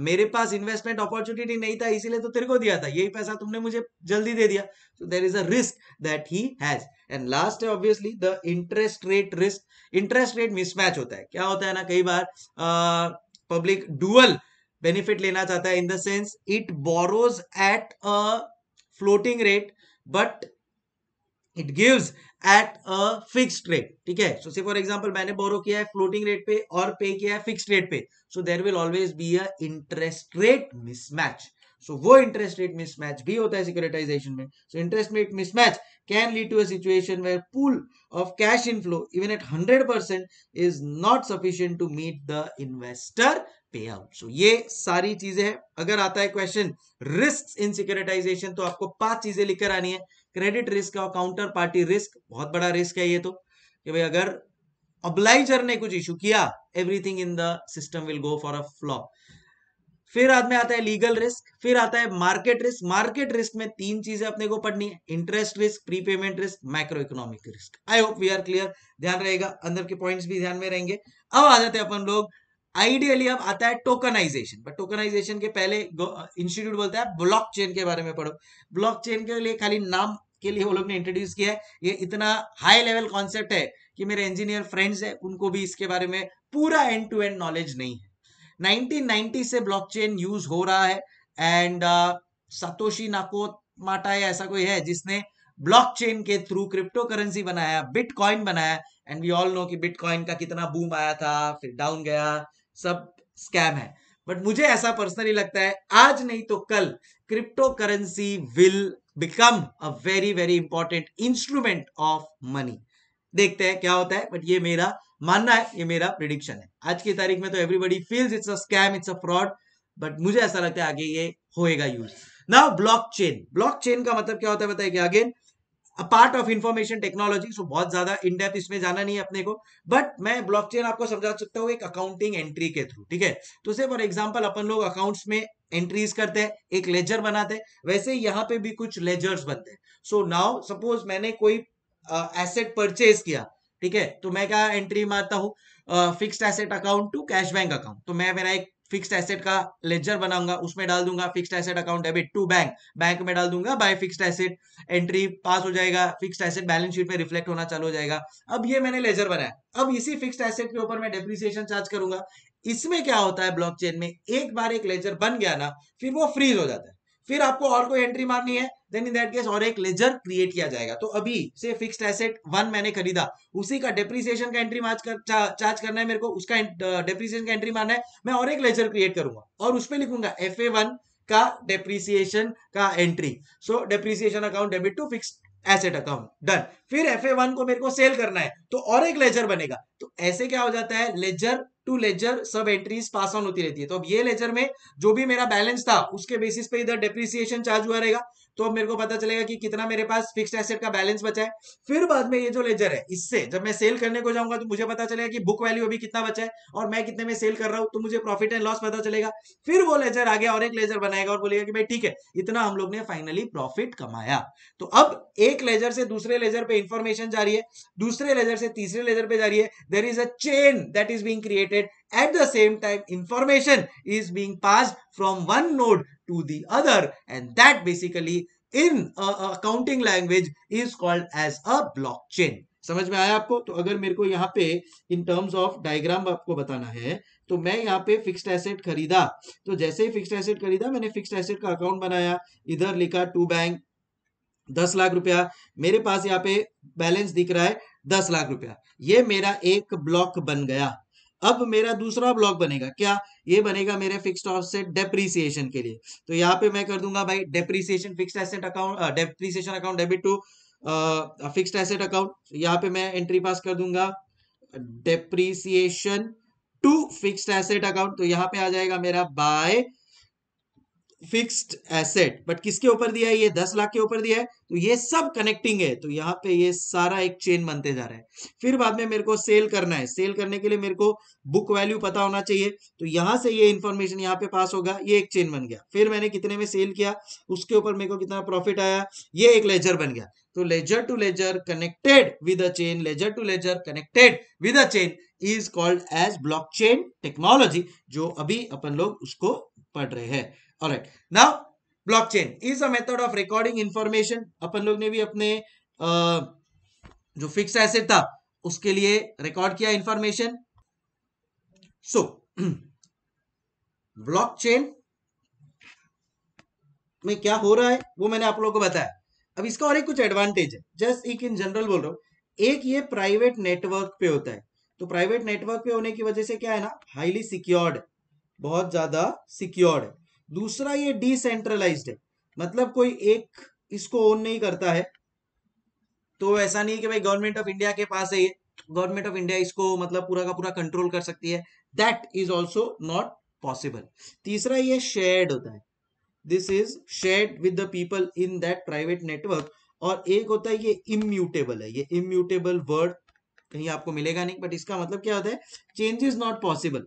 मेरे पास इन्वेस्टमेंट अपॉर्चुनिटी नहीं था इसीलिए तो तेरे को दिया था यही पैसा तुमने मुझे जल्दी दे दिया so there is a risk that he has and last है obviously the interest rate risk interest rate mismatch होता है क्या होता है ना कई बार पब्लिक डुअल बेनिफिट लेना चाहता है in the sense it borrows at a floating rate but it gives at a fix rate ठीक है सो से फॉर एग्जाम्पल मैंने बोरो किया है फ्लोटिंग रेट पे और पे किया है फिक्स रेट पे so there will always be a interest rate mismatch so वो इंटरेस्ट रेट मिसमैच भी होता है सिक्योरिटाइजेशन में so interest rate mismatch can lead to a situation where pool of cash inflow even at hundred percent is not sufficient to meet the investor payout so ये सारी चीजें हैं अगर आता है क्वेश्चन रिस्क इन सिक्योरिटाइजेशन तो आपको पांच चीजें लिखकर आनी है क्रेडिट रिस्क और काउंटर पार्टी रिस्क बहुत बड़ा रिस्क है ये तो कि भाई अगर अब्लाइजर ने कुछ इशू किया everything in the system will go for a flop फिर आदमी आता है लीगल रिस्क फिर आता है मार्केट रिस्क मार्केट रिस्क में तीन चीजें अपने को पढ़नी है interest risk prepayment risk micro economic risk I hope we are clear ध्यान रहेगा अंदर के पॉइंट्स भी ध्यान में रहेंगे अब आ जाते हैं अपन लोग आइडियली अब आता है टोकनाइजेशन बट टोकनाइजेशन के पहले इंस्टीट्यूट बोलता है ब्लॉक के बारे में पढ़ो ब्लॉक के लिए खाली नाम के लिए वो लोग ने इंट्रोड्यूस किया है ये इतना हाई लेवल कॉन्सेप्ट है कि मेरे इंजीनियर फ्रेंड्स हैं उनको भी इसके बारे में पूरा एंड टू एंड नॉलेज नहीं है 1990 से ब्लॉकचेन यूज हो रहा है एंड सतोशी नाको माटा या ऐसा कोई है जिसने ब्लॉकचेन के थ्रू क्रिप्टो करेंसी बनाया बिटकॉइन बनाया एंड वी ऑल नो कि बिटकॉइन का कितना बूम आया था फिर डाउन गया सब स्कैम है बट मुझे ऐसा पर्सनली लगता है आज नहीं तो कल cryptocurrency will become a very very important instrument of money देखते हैं क्या होता है बट ये मेरा मानना है ये मेरा प्रिडिक्शन है आज की तारीख में तो everybody feels it's a scam it's a fraud but मुझे ऐसा लगता है आगे ये होएगा यूज नाउ ब्लॉकचेन ब्लॉकचेन का मतलब क्या होता है बताइए again a part of information technology so बहुत ज्यादा इन इसमें जाना नहीं है अपने को बट मैं ब्लॉकचेन आपको समझा सकता हूँ एक अकाउंटिंग एंट्री के थ्रू ठीक है तो से फॉर एग्जाम्पल अपन लोग अकाउंट्स में एंट्रीज करते हैं एक लेजर बनाते हैं वैसे यहाँ पे भी कुछ लेजर्स बनते हैं सो नाउ सपोज मैंने कोई एसेट uh, परचेज किया ठीक है तो मैं क्या एंट्री मारता हूँ fixed asset account to cash bank account तो मैं मेरा एक फिक्स्ड एसेट का लेजर बनाऊंगा उसमें डाल दूंगा fixed asset account debit to bank bank में डाल दूंगा buy fixed asset entry pass हो जाएगा फिक्स्ड एसेट बैलेंस शीट में रिफ्लेक्ट होना चालू हो जाएगा अब ये मैंने लेजर बनाया अब इसी फिक्स्ड एसेट के ऊपर मैं डेप्रिसिएशन चार्ज करूंगा इसमें क्या होता है ब्लॉक में एक बार एक लेजर बन गया ना फिर वो फ्रीज हो जाता है फिर आपको और कोई एंट्री मारनी है देन इन दैट केस और एक लेजर क्रिएट किया जाएगा तो अभी से फिक्स्ड एसेट वन मैंने खरीदा उसी का डेप्रीसिएशन का एंट्री मार्च कर चार्ज करना है मेरे को उसका डेप्रिसिएशन uh, का एंट्री मारना है मैं और एक लेजर क्रिएट करूंगा और उस पर लिखूंगा एफ ए वन का डेप्रिसिएशन का entry so depreciation account debit to fix asset account done फिर एफ को मेरे को सेल करना है तो और एक लेजर बनेगा तो ऐसे क्या हो जाता है लेजर टू लेजर सब एंट्रीज पास ऑन होती रहती है तो अब ये लेजर में जो भी मेरा बैलेंस था उसके बेसिस पे इधर डेप्रिसिएशन चार्ज हुआ रहेगा तो अब मेरे को पता चलेगा कि कितना मेरे पास फिक्स्ड एसेट का बैलेंस बचा है फिर बाद में ये जो लेजर है इससे जब मैं सेल करने को जाऊंगा तो मुझे पता चलेगा कि बुक वैल्यू अभी कितना बचा है और मैं कितने में सेल कर रहा हूँ तो मुझे प्रॉफिट एंड लॉस पता चलेगा फिर वो लेजर आगे और एक लेजर बनाएगा और बोलेगा कि भाई ठीक है इतना हम लोग ने फाइनली प्रॉफिट कमाया तो अब एक लेजर से दूसरे लेजर पे इंफॉर्मेशन जा रही है दूसरे लेजर से तीसरे लेजर पे जा रही है there is a chain that is being created at the same time information is being pass from one node to the other and that basically in accounting language is called as a blockchain समझ में आया आपको तो अगर मेरे को यहाँ पे इन टर्म्स ऑफ डायग्राम आपको बताना है तो मैं यहाँ पे फिक्स्ड एसेट खरीदा तो जैसे ही फिक्स्ड एसेट खरीदा मैंने फिक्स्ड एसेट का अकाउंट बनाया इधर लिखा टू बैंक दस लाख रुपया मेरे पास यहाँ पे बैलेंस दिख रहा है दस लाख रुपया ये मेरा एक ब्लॉक बन गया अब मेरा दूसरा ब्लॉक बनेगा क्या ये बनेगा मेरे फिक्स्ड ऑफसेट डेप्रीसिएशन के लिए तो यहाँ पे मैं कर दूंगा भाई depreciation fixed asset account depreciation account debit to fixed asset account यहाँ पे मैं एंट्री पास कर दूंगा depreciation to fix asset account तो यहाँ पे आ जाएगा मेरा बाय फिक्स्ड एसेट बट किसके ऊपर दिया है ये दस लाख के ऊपर दिया है तो ये सब कनेक्टिंग है तो यहाँ पे ये सारा एक चेन बनते जा रहा है फिर बाद में मेरे को सेल करना है सेल करने के लिए मेरे को बुक वैल्यू पता होना चाहिए तो यहां से ये इंफॉर्मेशन यहाँ पे पास होगा ये एक चेन बन गया फिर मैंने कितने में सेल किया उसके ऊपर मेरे को कितना प्रॉफिट आया ये एक लेजर बन गया तो ledger to ledger connected with a chain ledger to ledger connected with a chain is called as chain technology जो अभी अपन लोग उसको पढ़ रहे हैं all right now blockchain is a method of recording information अपन लोग ने भी अपने जो फिक्स एसेट था उसके लिए रिकॉर्ड किया इंफॉर्मेशन सो ब्लॉकचेन में क्या हो रहा है वो मैंने आप लोगों को बताया अब इसका और एक कुछ एडवांटेज है जस्ट एक इन जनरल बोल रहा हूं एक ये प्राइवेट नेटवर्क पे होता है तो प्राइवेट नेटवर्क पे होने की वजह से क्या है ना हाईली सिक्योर्ड बहुत ज्यादा सिक्योर्ड है दूसरा ये डिसेंट्रलाइज्ड है मतलब कोई एक इसको ओन नहीं करता है तो ऐसा नहीं कि भाई गवर्नमेंट ऑफ इंडिया के पास है ये गवर्नमेंट ऑफ इंडिया इसको मतलब पूरा का पूरा कंट्रोल कर सकती है that is also not possible तीसरा ये शेयर्ड होता है this is shared with the people in that private network और एक होता है ये इम्यूटेबल है ये इम्यूटेबल वर्ड कहीं आपको मिलेगा नहीं बट इसका मतलब क्या होता है चेंज इज नॉट पॉसिबल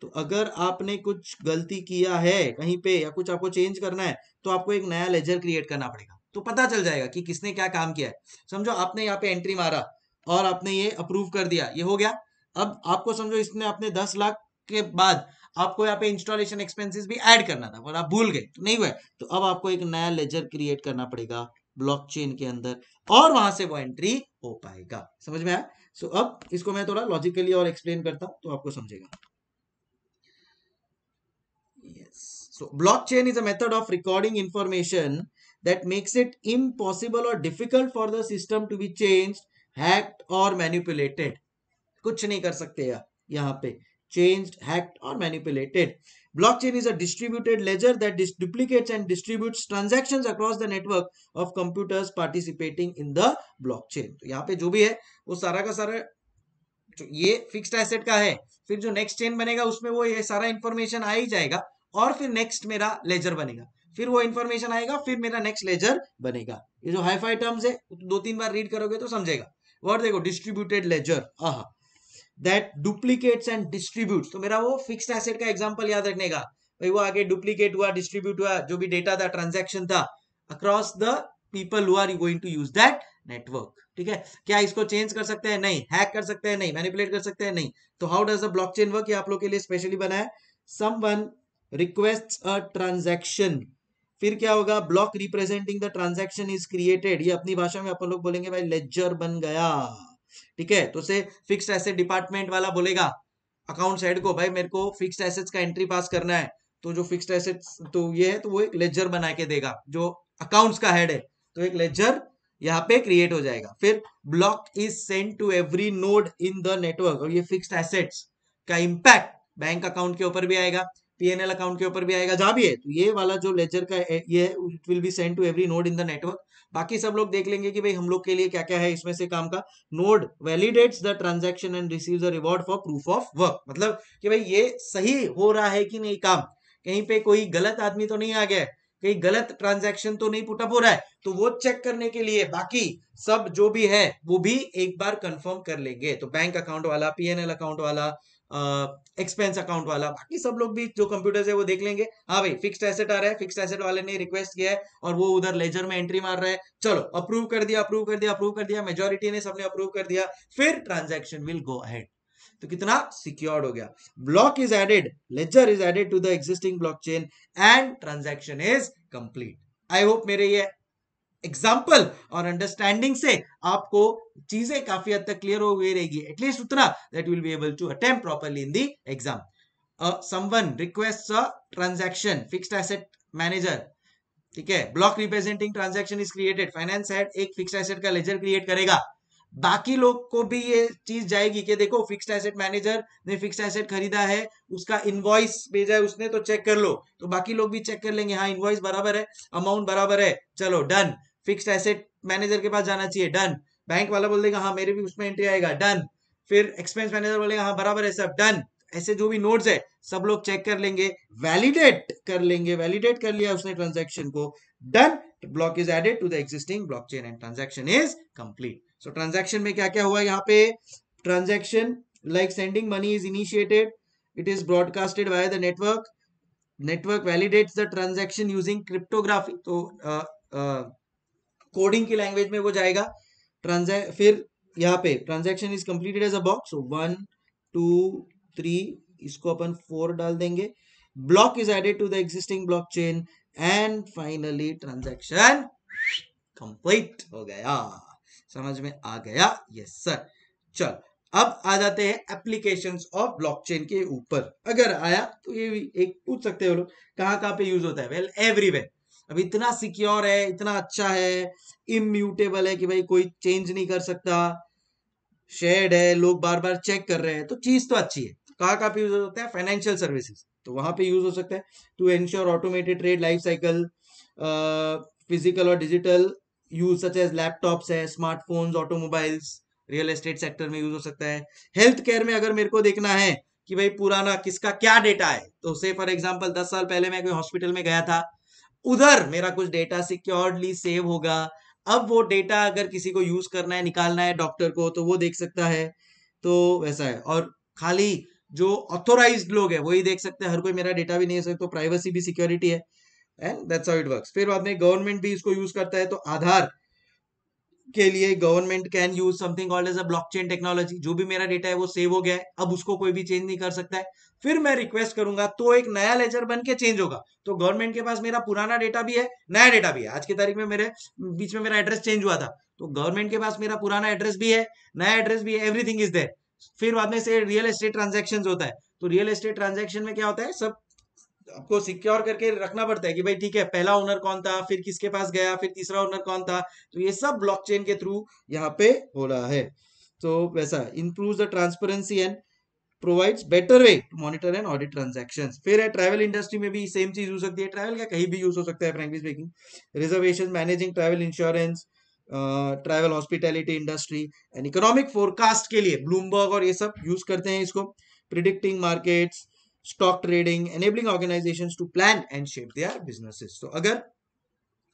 तो अगर आपने कुछ गलती किया है कहीं पे या कुछ आपको चेंज करना है तो आपको एक नया लेजर क्रिएट करना पड़ेगा तो पता चल जाएगा कि किसने क्या काम किया है समझो आपने यहाँ पे एंट्री मारा और आपने ये अप्रूव कर दिया ये हो गया अब आपको समझो इसने अपने दस लाख के बाद आपको यहाँ पे इंस्टॉलेशन एक्सपेंसिस भी एड करना था और आप भूल गए तो नहीं हुआ तो अब आपको एक नया लेजर क्रिएट करना पड़ेगा ब्लॉकचेन के अंदर और वहां से वो एंट्री हो पाएगा समझ में आया सो so, अब इसको मैं थोड़ा लॉजिकली और एक्सप्लेन करता हूँ तो आपको समझेगा So blockchain is a method of recording information that makes it impossible or difficult for the system to be changed, hacked or manipulated. kuch nahi kar sakte ya yahan pe changed, hacked or manipulated. Blockchain is a distributed ledger that dis duplicates and distributes transactions across the network of computers participating in the blockchain. to yahan pe jo bhi hai wo sara ka sara ये फिक्स्ड एसेट का है फिर जो नेक्स्ट चेन बनेगा उसमें वो ये सारा इंफॉर्मेशन आ ही जाएगा और फिर नेक्स्ट मेरा लेजर बनेगा फिर वो इन्फॉर्मेशन आएगा फिर मेरा नेक्स्ट लेजर बनेगा ये जो हाई फाई टर्म्स है दो तीन बार रीड करोगे तो समझेगा वर्ड देखो distributed ledger ah that duplicates and distribute तो मेरा वो फिक्स्ड एसेट का एग्जाम्पल याद रखने का भाई वो आगे डुप्लीकेट हुआ डिस्ट्रीब्यूट हुआ जो भी डेटा था ट्रांजेक्शन था across the people who are going to use that network ठीक है क्या इसको चेंज कर सकते हैं नहीं हैक कर सकते हैं नहीं मैनिपुलेट कर सकते हैं नहीं तो how does the blockchain work ये आप लोग के लिए स्पेशली बनाया समवन रिक्वेस्ट अ ट्रांजेक्शन फिर क्या होगा block representing the transaction is created ये अपनी भाषा में अपन लोग बोलेंगे भाई लेजर बन गया ठीक है तो से फिक्स्ड एसेट डिपार्टमेंट वाला बोलेगा अकाउंट साइड को भाई मेरे को फिक्स्ड एसेट्स का एंट्री पास करना है तो जो फिक्स्ड एसेट्स तो ये है तो वो एक लेजर बना के देगा जो अकाउंट्स का हेड है तो एक लेजर यहाँ पे क्रिएट हो जाएगा फिर block is send to every node in the network और ये फिक्स एसेट्स का इम्पैक्ट बैंक अकाउंट के ऊपर भी आएगा पीएनएल अकाउंट के ऊपर भी आएगा जहां भी है तो ये वाला जो लेजर का ये it will be send to every node in the network बाकी सब लोग देख लेंगे कि भाई हम लोग के लिए क्या क्या है इसमें से काम का node validates the transaction and receive the reward for proof of work मतलब कि भाई ये सही हो रहा है कि नहीं काम कहीं पे कोई गलत आदमी तो नहीं आ गया कहीं गलत ट्रांजेक्शन तो नहीं पुटअप हो रहा है तो वो चेक करने के लिए बाकी सब जो भी है वो भी एक बार कंफर्म कर लेंगे तो बैंक अकाउंट वाला पीएनएल अकाउंट वाला एक्सपेंस अकाउंट वाला बाकी सब लोग भी जो कंप्यूटर्स है वो देख लेंगे हाँ भाई फिक्स्ड एसेट आ रहा है फिक्स्ड एसेट वाले ने रिक्वेस्ट किया है और वो उधर लेजर में एंट्री मार रहा है चलो अप्रूव कर दिया अप्रूव कर दिया अप्रूव कर दिया मेजोरिटी ने सबने अप्रूव कर दिया फिर ट्रांजेक्शन विल गो अहेड तो कितना सिक्योर्ड हो गया block is added ledger is added to the existing chain and transaction is complete I hope मेरे ये एग्जाम्पल और अंडरस्टैंडिंग से आपको चीजें काफी हद तक क्लियर हो गई रहेगी एटलीस्ट उतना that will be able to attempt properly in the exam someone request a transaction fixed asset manager ठीक है block representing transaction is created finance head एक फिक्स एसेट का लेजर क्रिएट करेगा बाकी लोग को भी ये चीज जाएगी कि देखो फिक्स्ड एसेट मैनेजर ने फिक्स्ड एसेट खरीदा है उसका इनवॉइस भेजा है उसने तो चेक कर लो तो बाकी लोग भी चेक कर लेंगे हाँ इनवॉइस बराबर है अमाउंट बराबर है चलो डन फिक्स्ड एसेट मैनेजर के पास जाना चाहिए डन बैंक वाला बोल देगा हाँ मेरे भी उसमें एंट्री आएगा डन फिर एक्सपेंस मैनेजर बोलेगा हाँ बराबर है सब डन ऐसे जो भी नोट्स है सब लोग चेक कर लेंगे वैलिडेट कर लेंगे वैलिडेट कर लिया उसने ट्रांजेक्शन को done block is added to the existing block chain and transaction is complete so transaction में क्या क्या हुआ यहाँ पे transaction like sending money is initiated it is broadcasted by the network network validates the transaction using cryptography तो uh, uh, कोडिंग की लैंग्वेज में वो जाएगा ट्रांजे फिर यहाँ पे transaction is completed as a box one two three इसको अपन फोर डाल देंगे block is added to the existing block chain and finally transaction complete हो गया समझ में आ गया यस सर चल अब आ जाते हैं एप्लीकेशन ऑफ ब्लॉकचेन के ऊपर अगर आया तो ये भी एक पूछ सकते हो लोग कहाँ कहाँ पे यूज होता है वेल एवरीवेयर अब इतना सिक्योर है इतना अच्छा है इम्यूटेबल है कि भाई कोई चेंज नहीं कर सकता शेड है लोग बार बार चेक कर रहे हैं तो चीज तो अच्छी है कहाँ कहाँ पे यूज हो सकता है फाइनेंशियल सर्विसेज तो वहां पे यूज हो सकता है to ensure automated trade life cycle physical और digital use such as laptops है smartphones automobiles real estate sector में यूज हो सकता है हेल्थ केयर में अगर मेरे को देखना है कि भाई पुराना किसका क्या डेटा है तो से फॉर एग्जाम्पल दस साल पहले मैं कोई हॉस्पिटल में गया था उधर मेरा कुछ डेटा सिक्योरली सेव होगा अब वो डेटा अगर किसी को यूज करना है निकालना है डॉक्टर को तो वो देख सकता है तो वैसा है और खाली जो ऑथोराइज लोग है वही देख सकते हैं हर कोई मेरा डेटा भी नहीं सकता तो प्राइवेसी भी सिक्योरिटी है and that's how it works फिर बाद में गवर्नमेंट भी इसको यूज करता है तो आधार के लिए government can use something called as a blockchain technology जो भी मेरा डेटा है वो सेव हो गया है अब उसको कोई भी चेंज नहीं कर सकता है फिर मैं रिक्वेस्ट करूंगा तो एक नया लेजर बन के चेंज होगा तो गवर्नमेंट के पास मेरा पुराना डेटा भी है नया डेटा भी है आज की तारीख में मेरे बीच में मेरा एड्रेस चेंज हुआ था तो गवर्नमेंट के पास मेरा पुराना एड्रेस भी है नया एड्रेस भी है एवरीथिंग इज देर फिर बाद में से रियल एस्टेट ट्रांजेक्शन होता है तो रियल एस्टेट ट्रांजेक्शन में क्या होता है सब आपको सिक्योर करके रखना पड़ता है कि भाई ठीक है पहला ओनर कौन था फिर किसके पास गया फिर तीसरा ओनर कौन था तो ये सब ब्लॉकचेन के थ्रू यहाँ पे हो रहा है तो वैसा improve the transparency and provides better way to monitor and audit transaction फिर है ट्रैवल इंडस्ट्री में भी सेम चीज हो सकती है ट्रैवल का कहीं भी यूज हो सकता है frankly speaking reservation managing travel insurance travel hospitality industry and economic forecast के लिए ब्लूमबर्ग और ये सब यूज करते हैं इसको predicting markets stock trading enabling organization to plan and shape their businesses तो अगर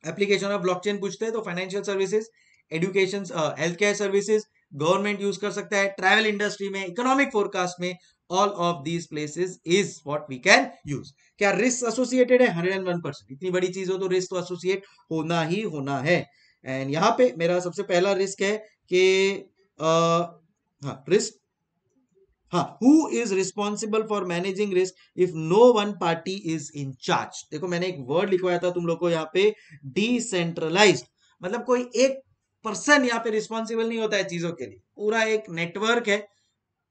एप्लीकेशन ऑफ ब्लॉकचेन पूछते हैं तो financial services education health care services government use कर सकता है ट्रैवल इंडस्ट्री में इकोनॉमिक फोरकास्ट में all of these places is what we can use क्या रिस्क एसोसिएटेड है 101 परसेंट इतनी बड़ी चीज हो तो रिस्क तो एसोसिएट होना ही होना है एंड यहाँ पे मेरा सबसे पहला रिस्क है कि आ, हाँ रिस्क हाँ who is responsible for managing risk if no one party is in charge देखो मैंने एक वर्ड लिखवाया था तुम लोग को यहाँ पे डिसेंट्रलाइज मतलब कोई एक पर्सन यहाँ पे रिस्पॉन्सिबल नहीं होता है चीजों के लिए पूरा एक नेटवर्क है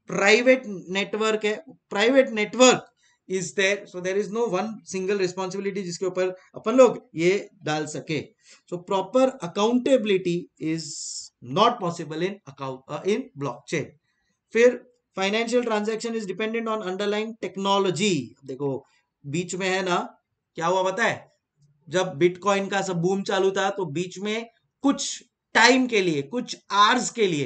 प्राइवेट नेटवर्क है private network is there so there is no one single responsibility जिसके ऊपर अपन लोग ये डाल सके so proper accountability is not possible in account in blockchain फिर financial transaction is dependent on underline technology देखो बीच में है ना क्या हुआ पता है जब बिटकॉइन का सब बूम चालू था तो बीच में कुछ टाइम के लिए कुछ आर्स के लिए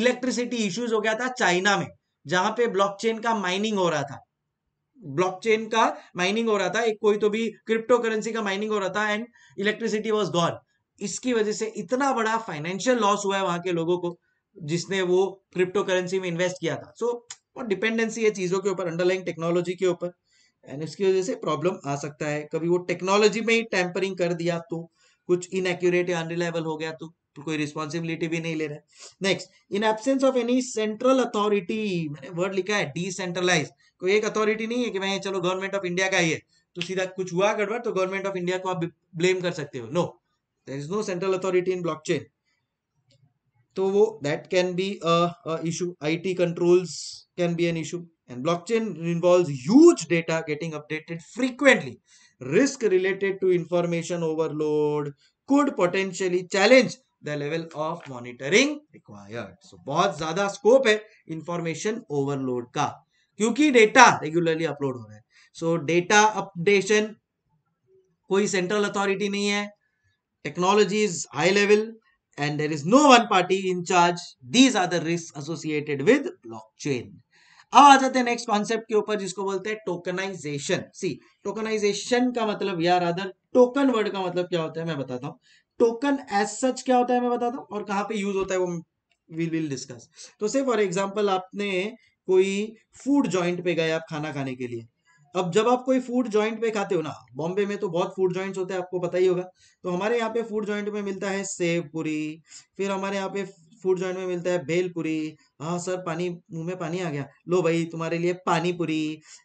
इलेक्ट्रिसिटी इश्यूज हो गया था चाइना में जहां पे ब्लॉकचेन का माइनिंग हो रहा था ब्लॉकचेन का माइनिंग हो रहा था एक कोई तो भी क्रिप्टो करेंसी का माइनिंग हो रहा था एंड इलेक्ट्रिसिटी वॉज गॉन इसकी वजह से इतना बड़ा फाइनेंशियल लॉस हुआ है वहां के लोगों को जिसने वो क्रिप्टो करेंसी में इन्वेस्ट किया था सो so, और डिपेंडेंसी है चीज़ों के ऊपर अंडरलाइन टेक्नोलॉजी के ऊपर एंड इसकी वजह से प्रॉब्लम आ सकता है कभी वो टेक्नोलॉजी में ही टैंपरिंग कर दिया तो कुछ इनएक्यूरेट या अनरिलायबल हो गया तो कोई रिस्पॉन्सिबिलिटी भी नहीं ले रहा है next in absence of any central authority मैंने वर्ड लिखा है डिसेंट्रलाइज कोई एक अथॉरिटी नहीं है कि भाई चलो गवर्नमेंट ऑफ इंडिया का ही है तो सीधा कुछ हुआ गड़बड़ तो गवर्नमेंट ऑफ इंडिया को आप ब्लेम कर सकते हो no there is no central authority in block तो वो that can be issue T control can be an issue and blockchain involves huge data getting updated frequently risk related to information overload could potentially challenge the level of monitoring required so बहुत ज्यादा स्कोप है इंफॉर्मेशन ओवरलोड का क्योंकि डेटा रेगुलरली अपलोड हो रहा है सो डेटा अपडेशन कोई सेंट्रल अथॉरिटी नहीं है technology is high level and there is no one party in charge these are the risks associated with blockchain अब आ जाते हैं नेक्स्ट कॉन्सेप्ट के ऊपर जिसको बोलते हैं टोकनाइजेशन सी टोकनाइजेशन का मतलब यार राधर टोकन वर्ड का मतलब क्या होता है मैं बताता हूँ टोकन एज सच क्या होता है मैं बताता हूँ और कहाँ पे यूज होता है वो वी विल डिस्कस तो से फॉर एग्जांपल आपने कोई फूड जॉइंट पे गए आप खाना खाने के लिए अब जब आप कोई फूड जॉइंट में खाते हो ना बॉम्बे में तो बहुत फूड जॉइंट्स होते हैं आपको पता ही होगा तो हमारे यहाँ पे फूड जॉइंट में मिलता है सेव पूरी फिर हमारे यहाँ पे फूड जॉइंट में मिलता है भेलपुरी हाँ सर पानी मुंह में पानी आ गया लो भाई तुम्हारे लिए पानी पूरी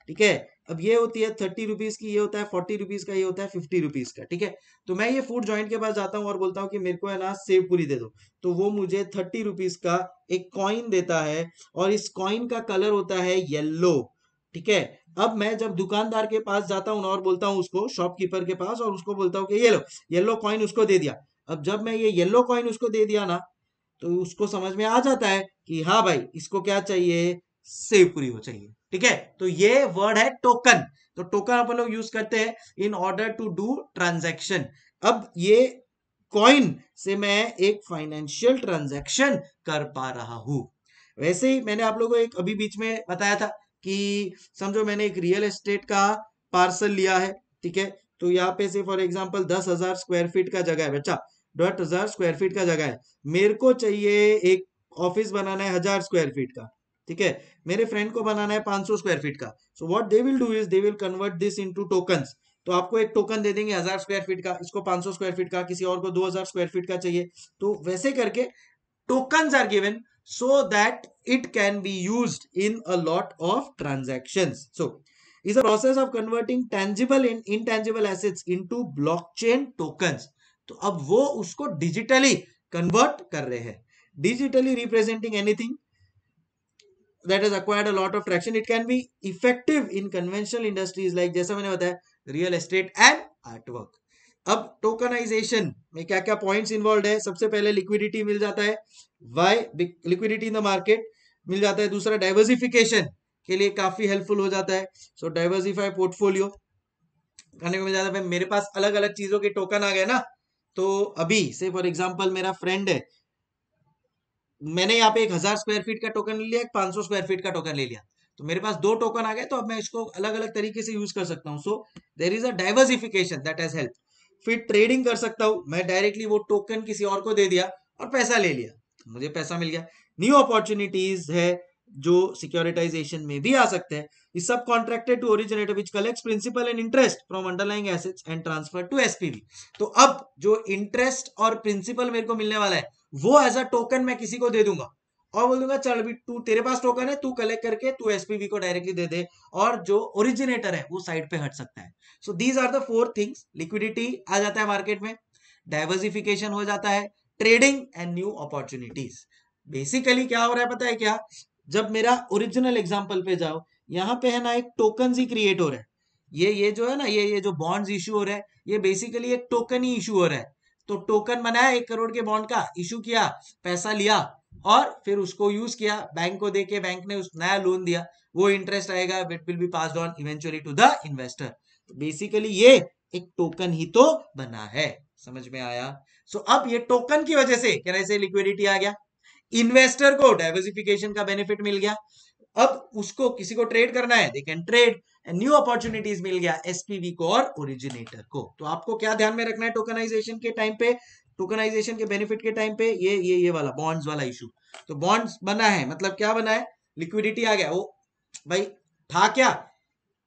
ठीक है अब ये होती है थर्टी रुपीज की ये होता है फोर्टी रुपीज का ये होता है फिफ्टी रुपीज का ठीक है तो मैं ये फूड जॉइंट के पास जाता हूँ और बोलता हूँ कि मेरे को है ना सेव पूरी दे दो तो वो मुझे थर्टी रुपीज का एक कॉइन देता है और इस कॉइन का कलर होता है येल्लो ठीक है अब मैं जब दुकानदार के पास जाता हूँ और बोलता हूँ उसको शॉपकीपर के पास और उसको बोलता हूँ कि ये लो येलो कॉइन उसको दे दिया अब जब मैं ये येल्लो कॉइन उसको दे दिया ना तो उसको समझ में आ जाता है कि हाँ भाई इसको क्या चाहिए सेवपुरी हो चाहिए ठीक है तो ये वर्ड है टोकन तो टोकन अपन लोग यूज करते हैं in order to do transaction अब ये कॉइन से मैं एक फाइनेंशियल ट्रांजेक्शन कर पा रहा हूं वैसे ही मैंने आप लोगों को एक अभी बीच में बताया था कि समझो मैंने एक रियल एस्टेट का पार्सल लिया है ठीक है तो यहाँ पे से फॉर एग्जाम्पल दस हजार स्क्वायर फीट का जगह है बच्चा डॉट हजार स्क्वायर फीट का जगह है मेरे को चाहिए एक ऑफिस बनाना है हजार स्क्वायर फीट का ठीक है मेरे फ्रेंड को बनाना है पांच स्क्वायर फीट का so what they will do is they will convert this into तो आपको एक टोकन दे देंगे हजार स्क्वायर फीट का इसको 500 स्क्वायर फीट का किसी और को 2000 स्क्वायर फीट का चाहिए तो वैसे करके token are given so that it can be used in a lot of transactions. So is a process of converting tangible and intangible assets into blockchain tokens. तो ab wo usko digitally convert kar rahe hai digitally representing anything that has acquired a lot of traction. It can be effective in conventional industries like jaisa maine bataya real estate and artwork अब टोकनाइजेशन में क्या क्या पॉइंट्स इन्वॉल्व है सबसे पहले लिक्विडिटी मिल जाता है why liquidity in the market मिल जाता है दूसरा डाइवर्सिफिकेशन के लिए काफी हेल्पफुल हो जाता है सो डाइवर्सिफाई पोर्टफोलियो करने को मिल जाता है मेरे पास अलग अलग चीजों के टोकन आ गए ना तो अभी से फॉर एग्जाम्पल मेरा फ्रेंड है मैंने यहाँ पे एक हजार स्क्वायर फीट का टोकन ले लिया एक पांच सौ स्क्वायर फीट का टोकन ले लिया तो मेरे पास दो टोकन आ गए तो अब मैं इसको अलग अलग तरीके से यूज कर सकता हूँ so there is a diversification that has help फिर ट्रेडिंग कर सकता हूँ मैं डायरेक्टली वो टोकन किसी और को दे दिया और पैसा ले लिया मुझे पैसा मिल गया न्यू अपॉर्चुनिटीज है जो सिक्योरिटाइजेशन में भी आ सकते हैं इस सब contracted to originator which collect principal and interest from underlying assets and transfer to SPV तो अब जो इंटरेस्ट और प्रिंसिपल मेरे को मिलने वाला है वो एज अ टोकन मैं किसी को दे दूंगा और बोल दूंगा चल भी तू तेरे पास टोकन है तू कलेक्ट करके तू एसपीवी को डायरेक्टली दे दे और जो ओरिजिनेटर है वो साइड पे हट सकता है so these are the four things liquidity आ जाता है मार्केट में डायवर्सिफिकेशन हो जाता है trading and new opportunities basically क्या हो रहा है पता है क्या जब मेरा ओरिजिनल एग्जाम्पल पे जाओ यहाँ पे है ना एक टोकन ही क्रिएट हो रहा है ये ये जो है ना ये ये जो बॉन्ड्स इशू हो रहा है ये बेसिकली एक टोकन ही इशू हो रहा है तो टोकन बनाया एक करोड़ के बॉन्ड का इशू किया पैसा लिया और फिर उसको यूज किया बैंक को देके बैंक ने उस नया लोन दिया वो इंटरेस्ट आएगा it will be pass on eventually to the investor basically ये एक टोकन ही तो बना है समझ में आया सो अब ये टोकन की वजह से क्या ऐसे लिक्विडिटी आ गया इन्वेस्टर को डाइवर्सिफिकेशन का बेनिफिट मिल गया अब उसको किसी को ट्रेड करना है they can trade new opportunities मिल गया एसपीवी को और ओरिजिनेटर को तो आपको क्या ध्यान में रखना है टोकनाइजेशन के टाइम पे टोकनाइजेशन के बेनिफिट के टाइम पे ये ये ये वाला बॉन्ड्स वाला इशू तो बॉन्ड्स बना है मतलब क्या बना है लिक्विडिटी आ गया वो भाई था क्या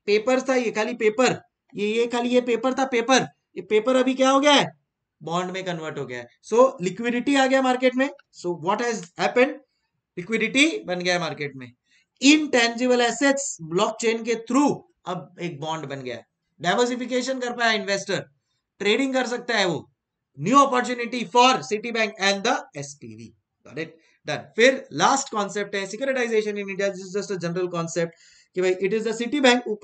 पेपर था ये खाली पेपर ये ये खाली ये पेपर था पेपर ये पेपर अभी क्या हो गया है बॉन्ड में कन्वर्ट हो गया है सो so, लिक्विडिटी आ गया मार्केट में so what has happen liquidity बन गया मार्केट में in tangible assets block chain के थ्रू अब एक बॉन्ड बन गया डाइवर्सिफिकेशन कर पाया इन्वेस्टर ट्रेडिंग कर सकता है वो new opportunity for Citibank and the S got done फिर लास्ट कॉन्सेप्ट है securitization in India this just a general concept कि भाई it is the Citibank who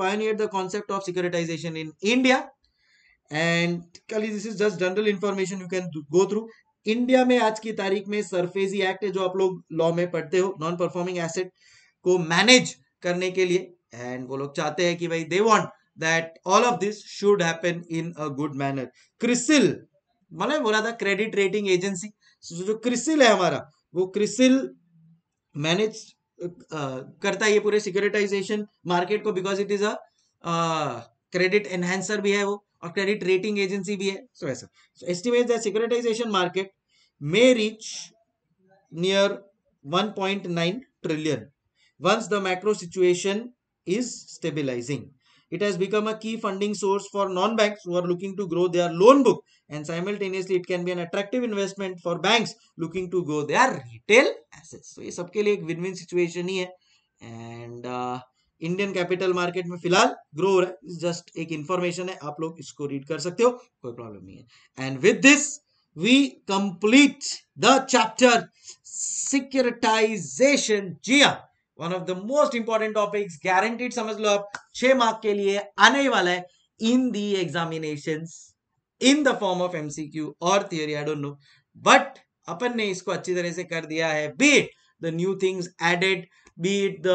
the concept of securitization in India and कल this is just general information you can go through India में आज की तारीख में सरफेजी एक्ट है जो आप लोग लॉ में पढ़ते हो नॉन परफॉर्मिंग एसेट को मैनेज करने के लिए एंड वो लोग चाहते हैं कि भाई they want that all of this should happen in a good manner CRISIL मैंने बोला था क्रेडिट रेटिंग एजेंसी जो क्रिसिल है हमारा वो क्रिसिल मैनेज करता है ये पूरे सिक्योरिटाइजेशन मार्केट को because it is a credit enhancer भी है वो और क्रेडिट रेटिंग एजेंसी भी है सो ऐसा so estimate the securitization market may reach near 1.9 trillion once the macro situation is stabilizing it has become a key funding source for non banks who are looking to grow their loan book and simultaneously it can be an attractive investment for banks looking to grow their retail assets so ye sabke liye ek win win situation hi hai and uh, Indian capital market में फिलहाल ग्रो हो रहा है जस्ट एक इंफॉर्मेशन है आप लोग इसको रीड कर सकते हो कोई प्रॉब्लम नहीं है and with this we complete the chapter securitization जी हाँ one of the most important topics guaranteed समझ लो आप छह मार्क के लिए आने वाला है in the examination in the form of MCQ और theory I don't know but अपन ने इसको अच्छी तरह से कर दिया है beat the new things added beat the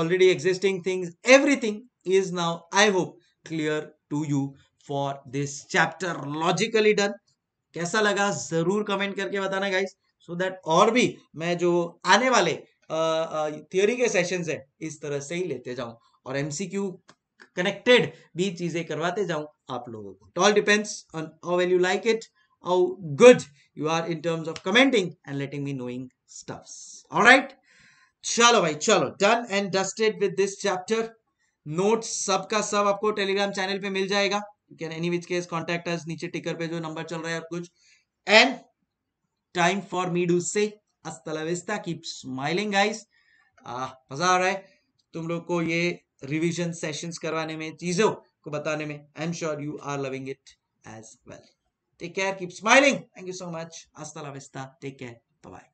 already existing things everything is now i hope clear to you for this chapter logically done कैसा लगा जरूर कमेंट करके बताना गाइस सो दैट और भी मैं जो आने वाले थियोरी के सेशंस है इस तरह से ही लेते जाऊं और एमसीक्यू कनेक्टेड भी चीजें करवाते जाऊं आप लोगों को it all depends on how well you like it how good you are in terms of commenting and letting me knowing stuffs alright चलो भाई चलो done and dusted with this chapter note सब का सब आपको टेलीग्राम चैनल पे मिल जाएगा can any which case contact us नीचे टिकर पे जो नंबर चल रहा है कुछ and time for me to say hasta la vista keep smiling guys मजा आ रहा है तुम लोग को ये रिविजन सेशंस करवाने में चीजों को बताने में I am sure you are loving it as well take care keep smiling thank you so much hasta la vista take care bye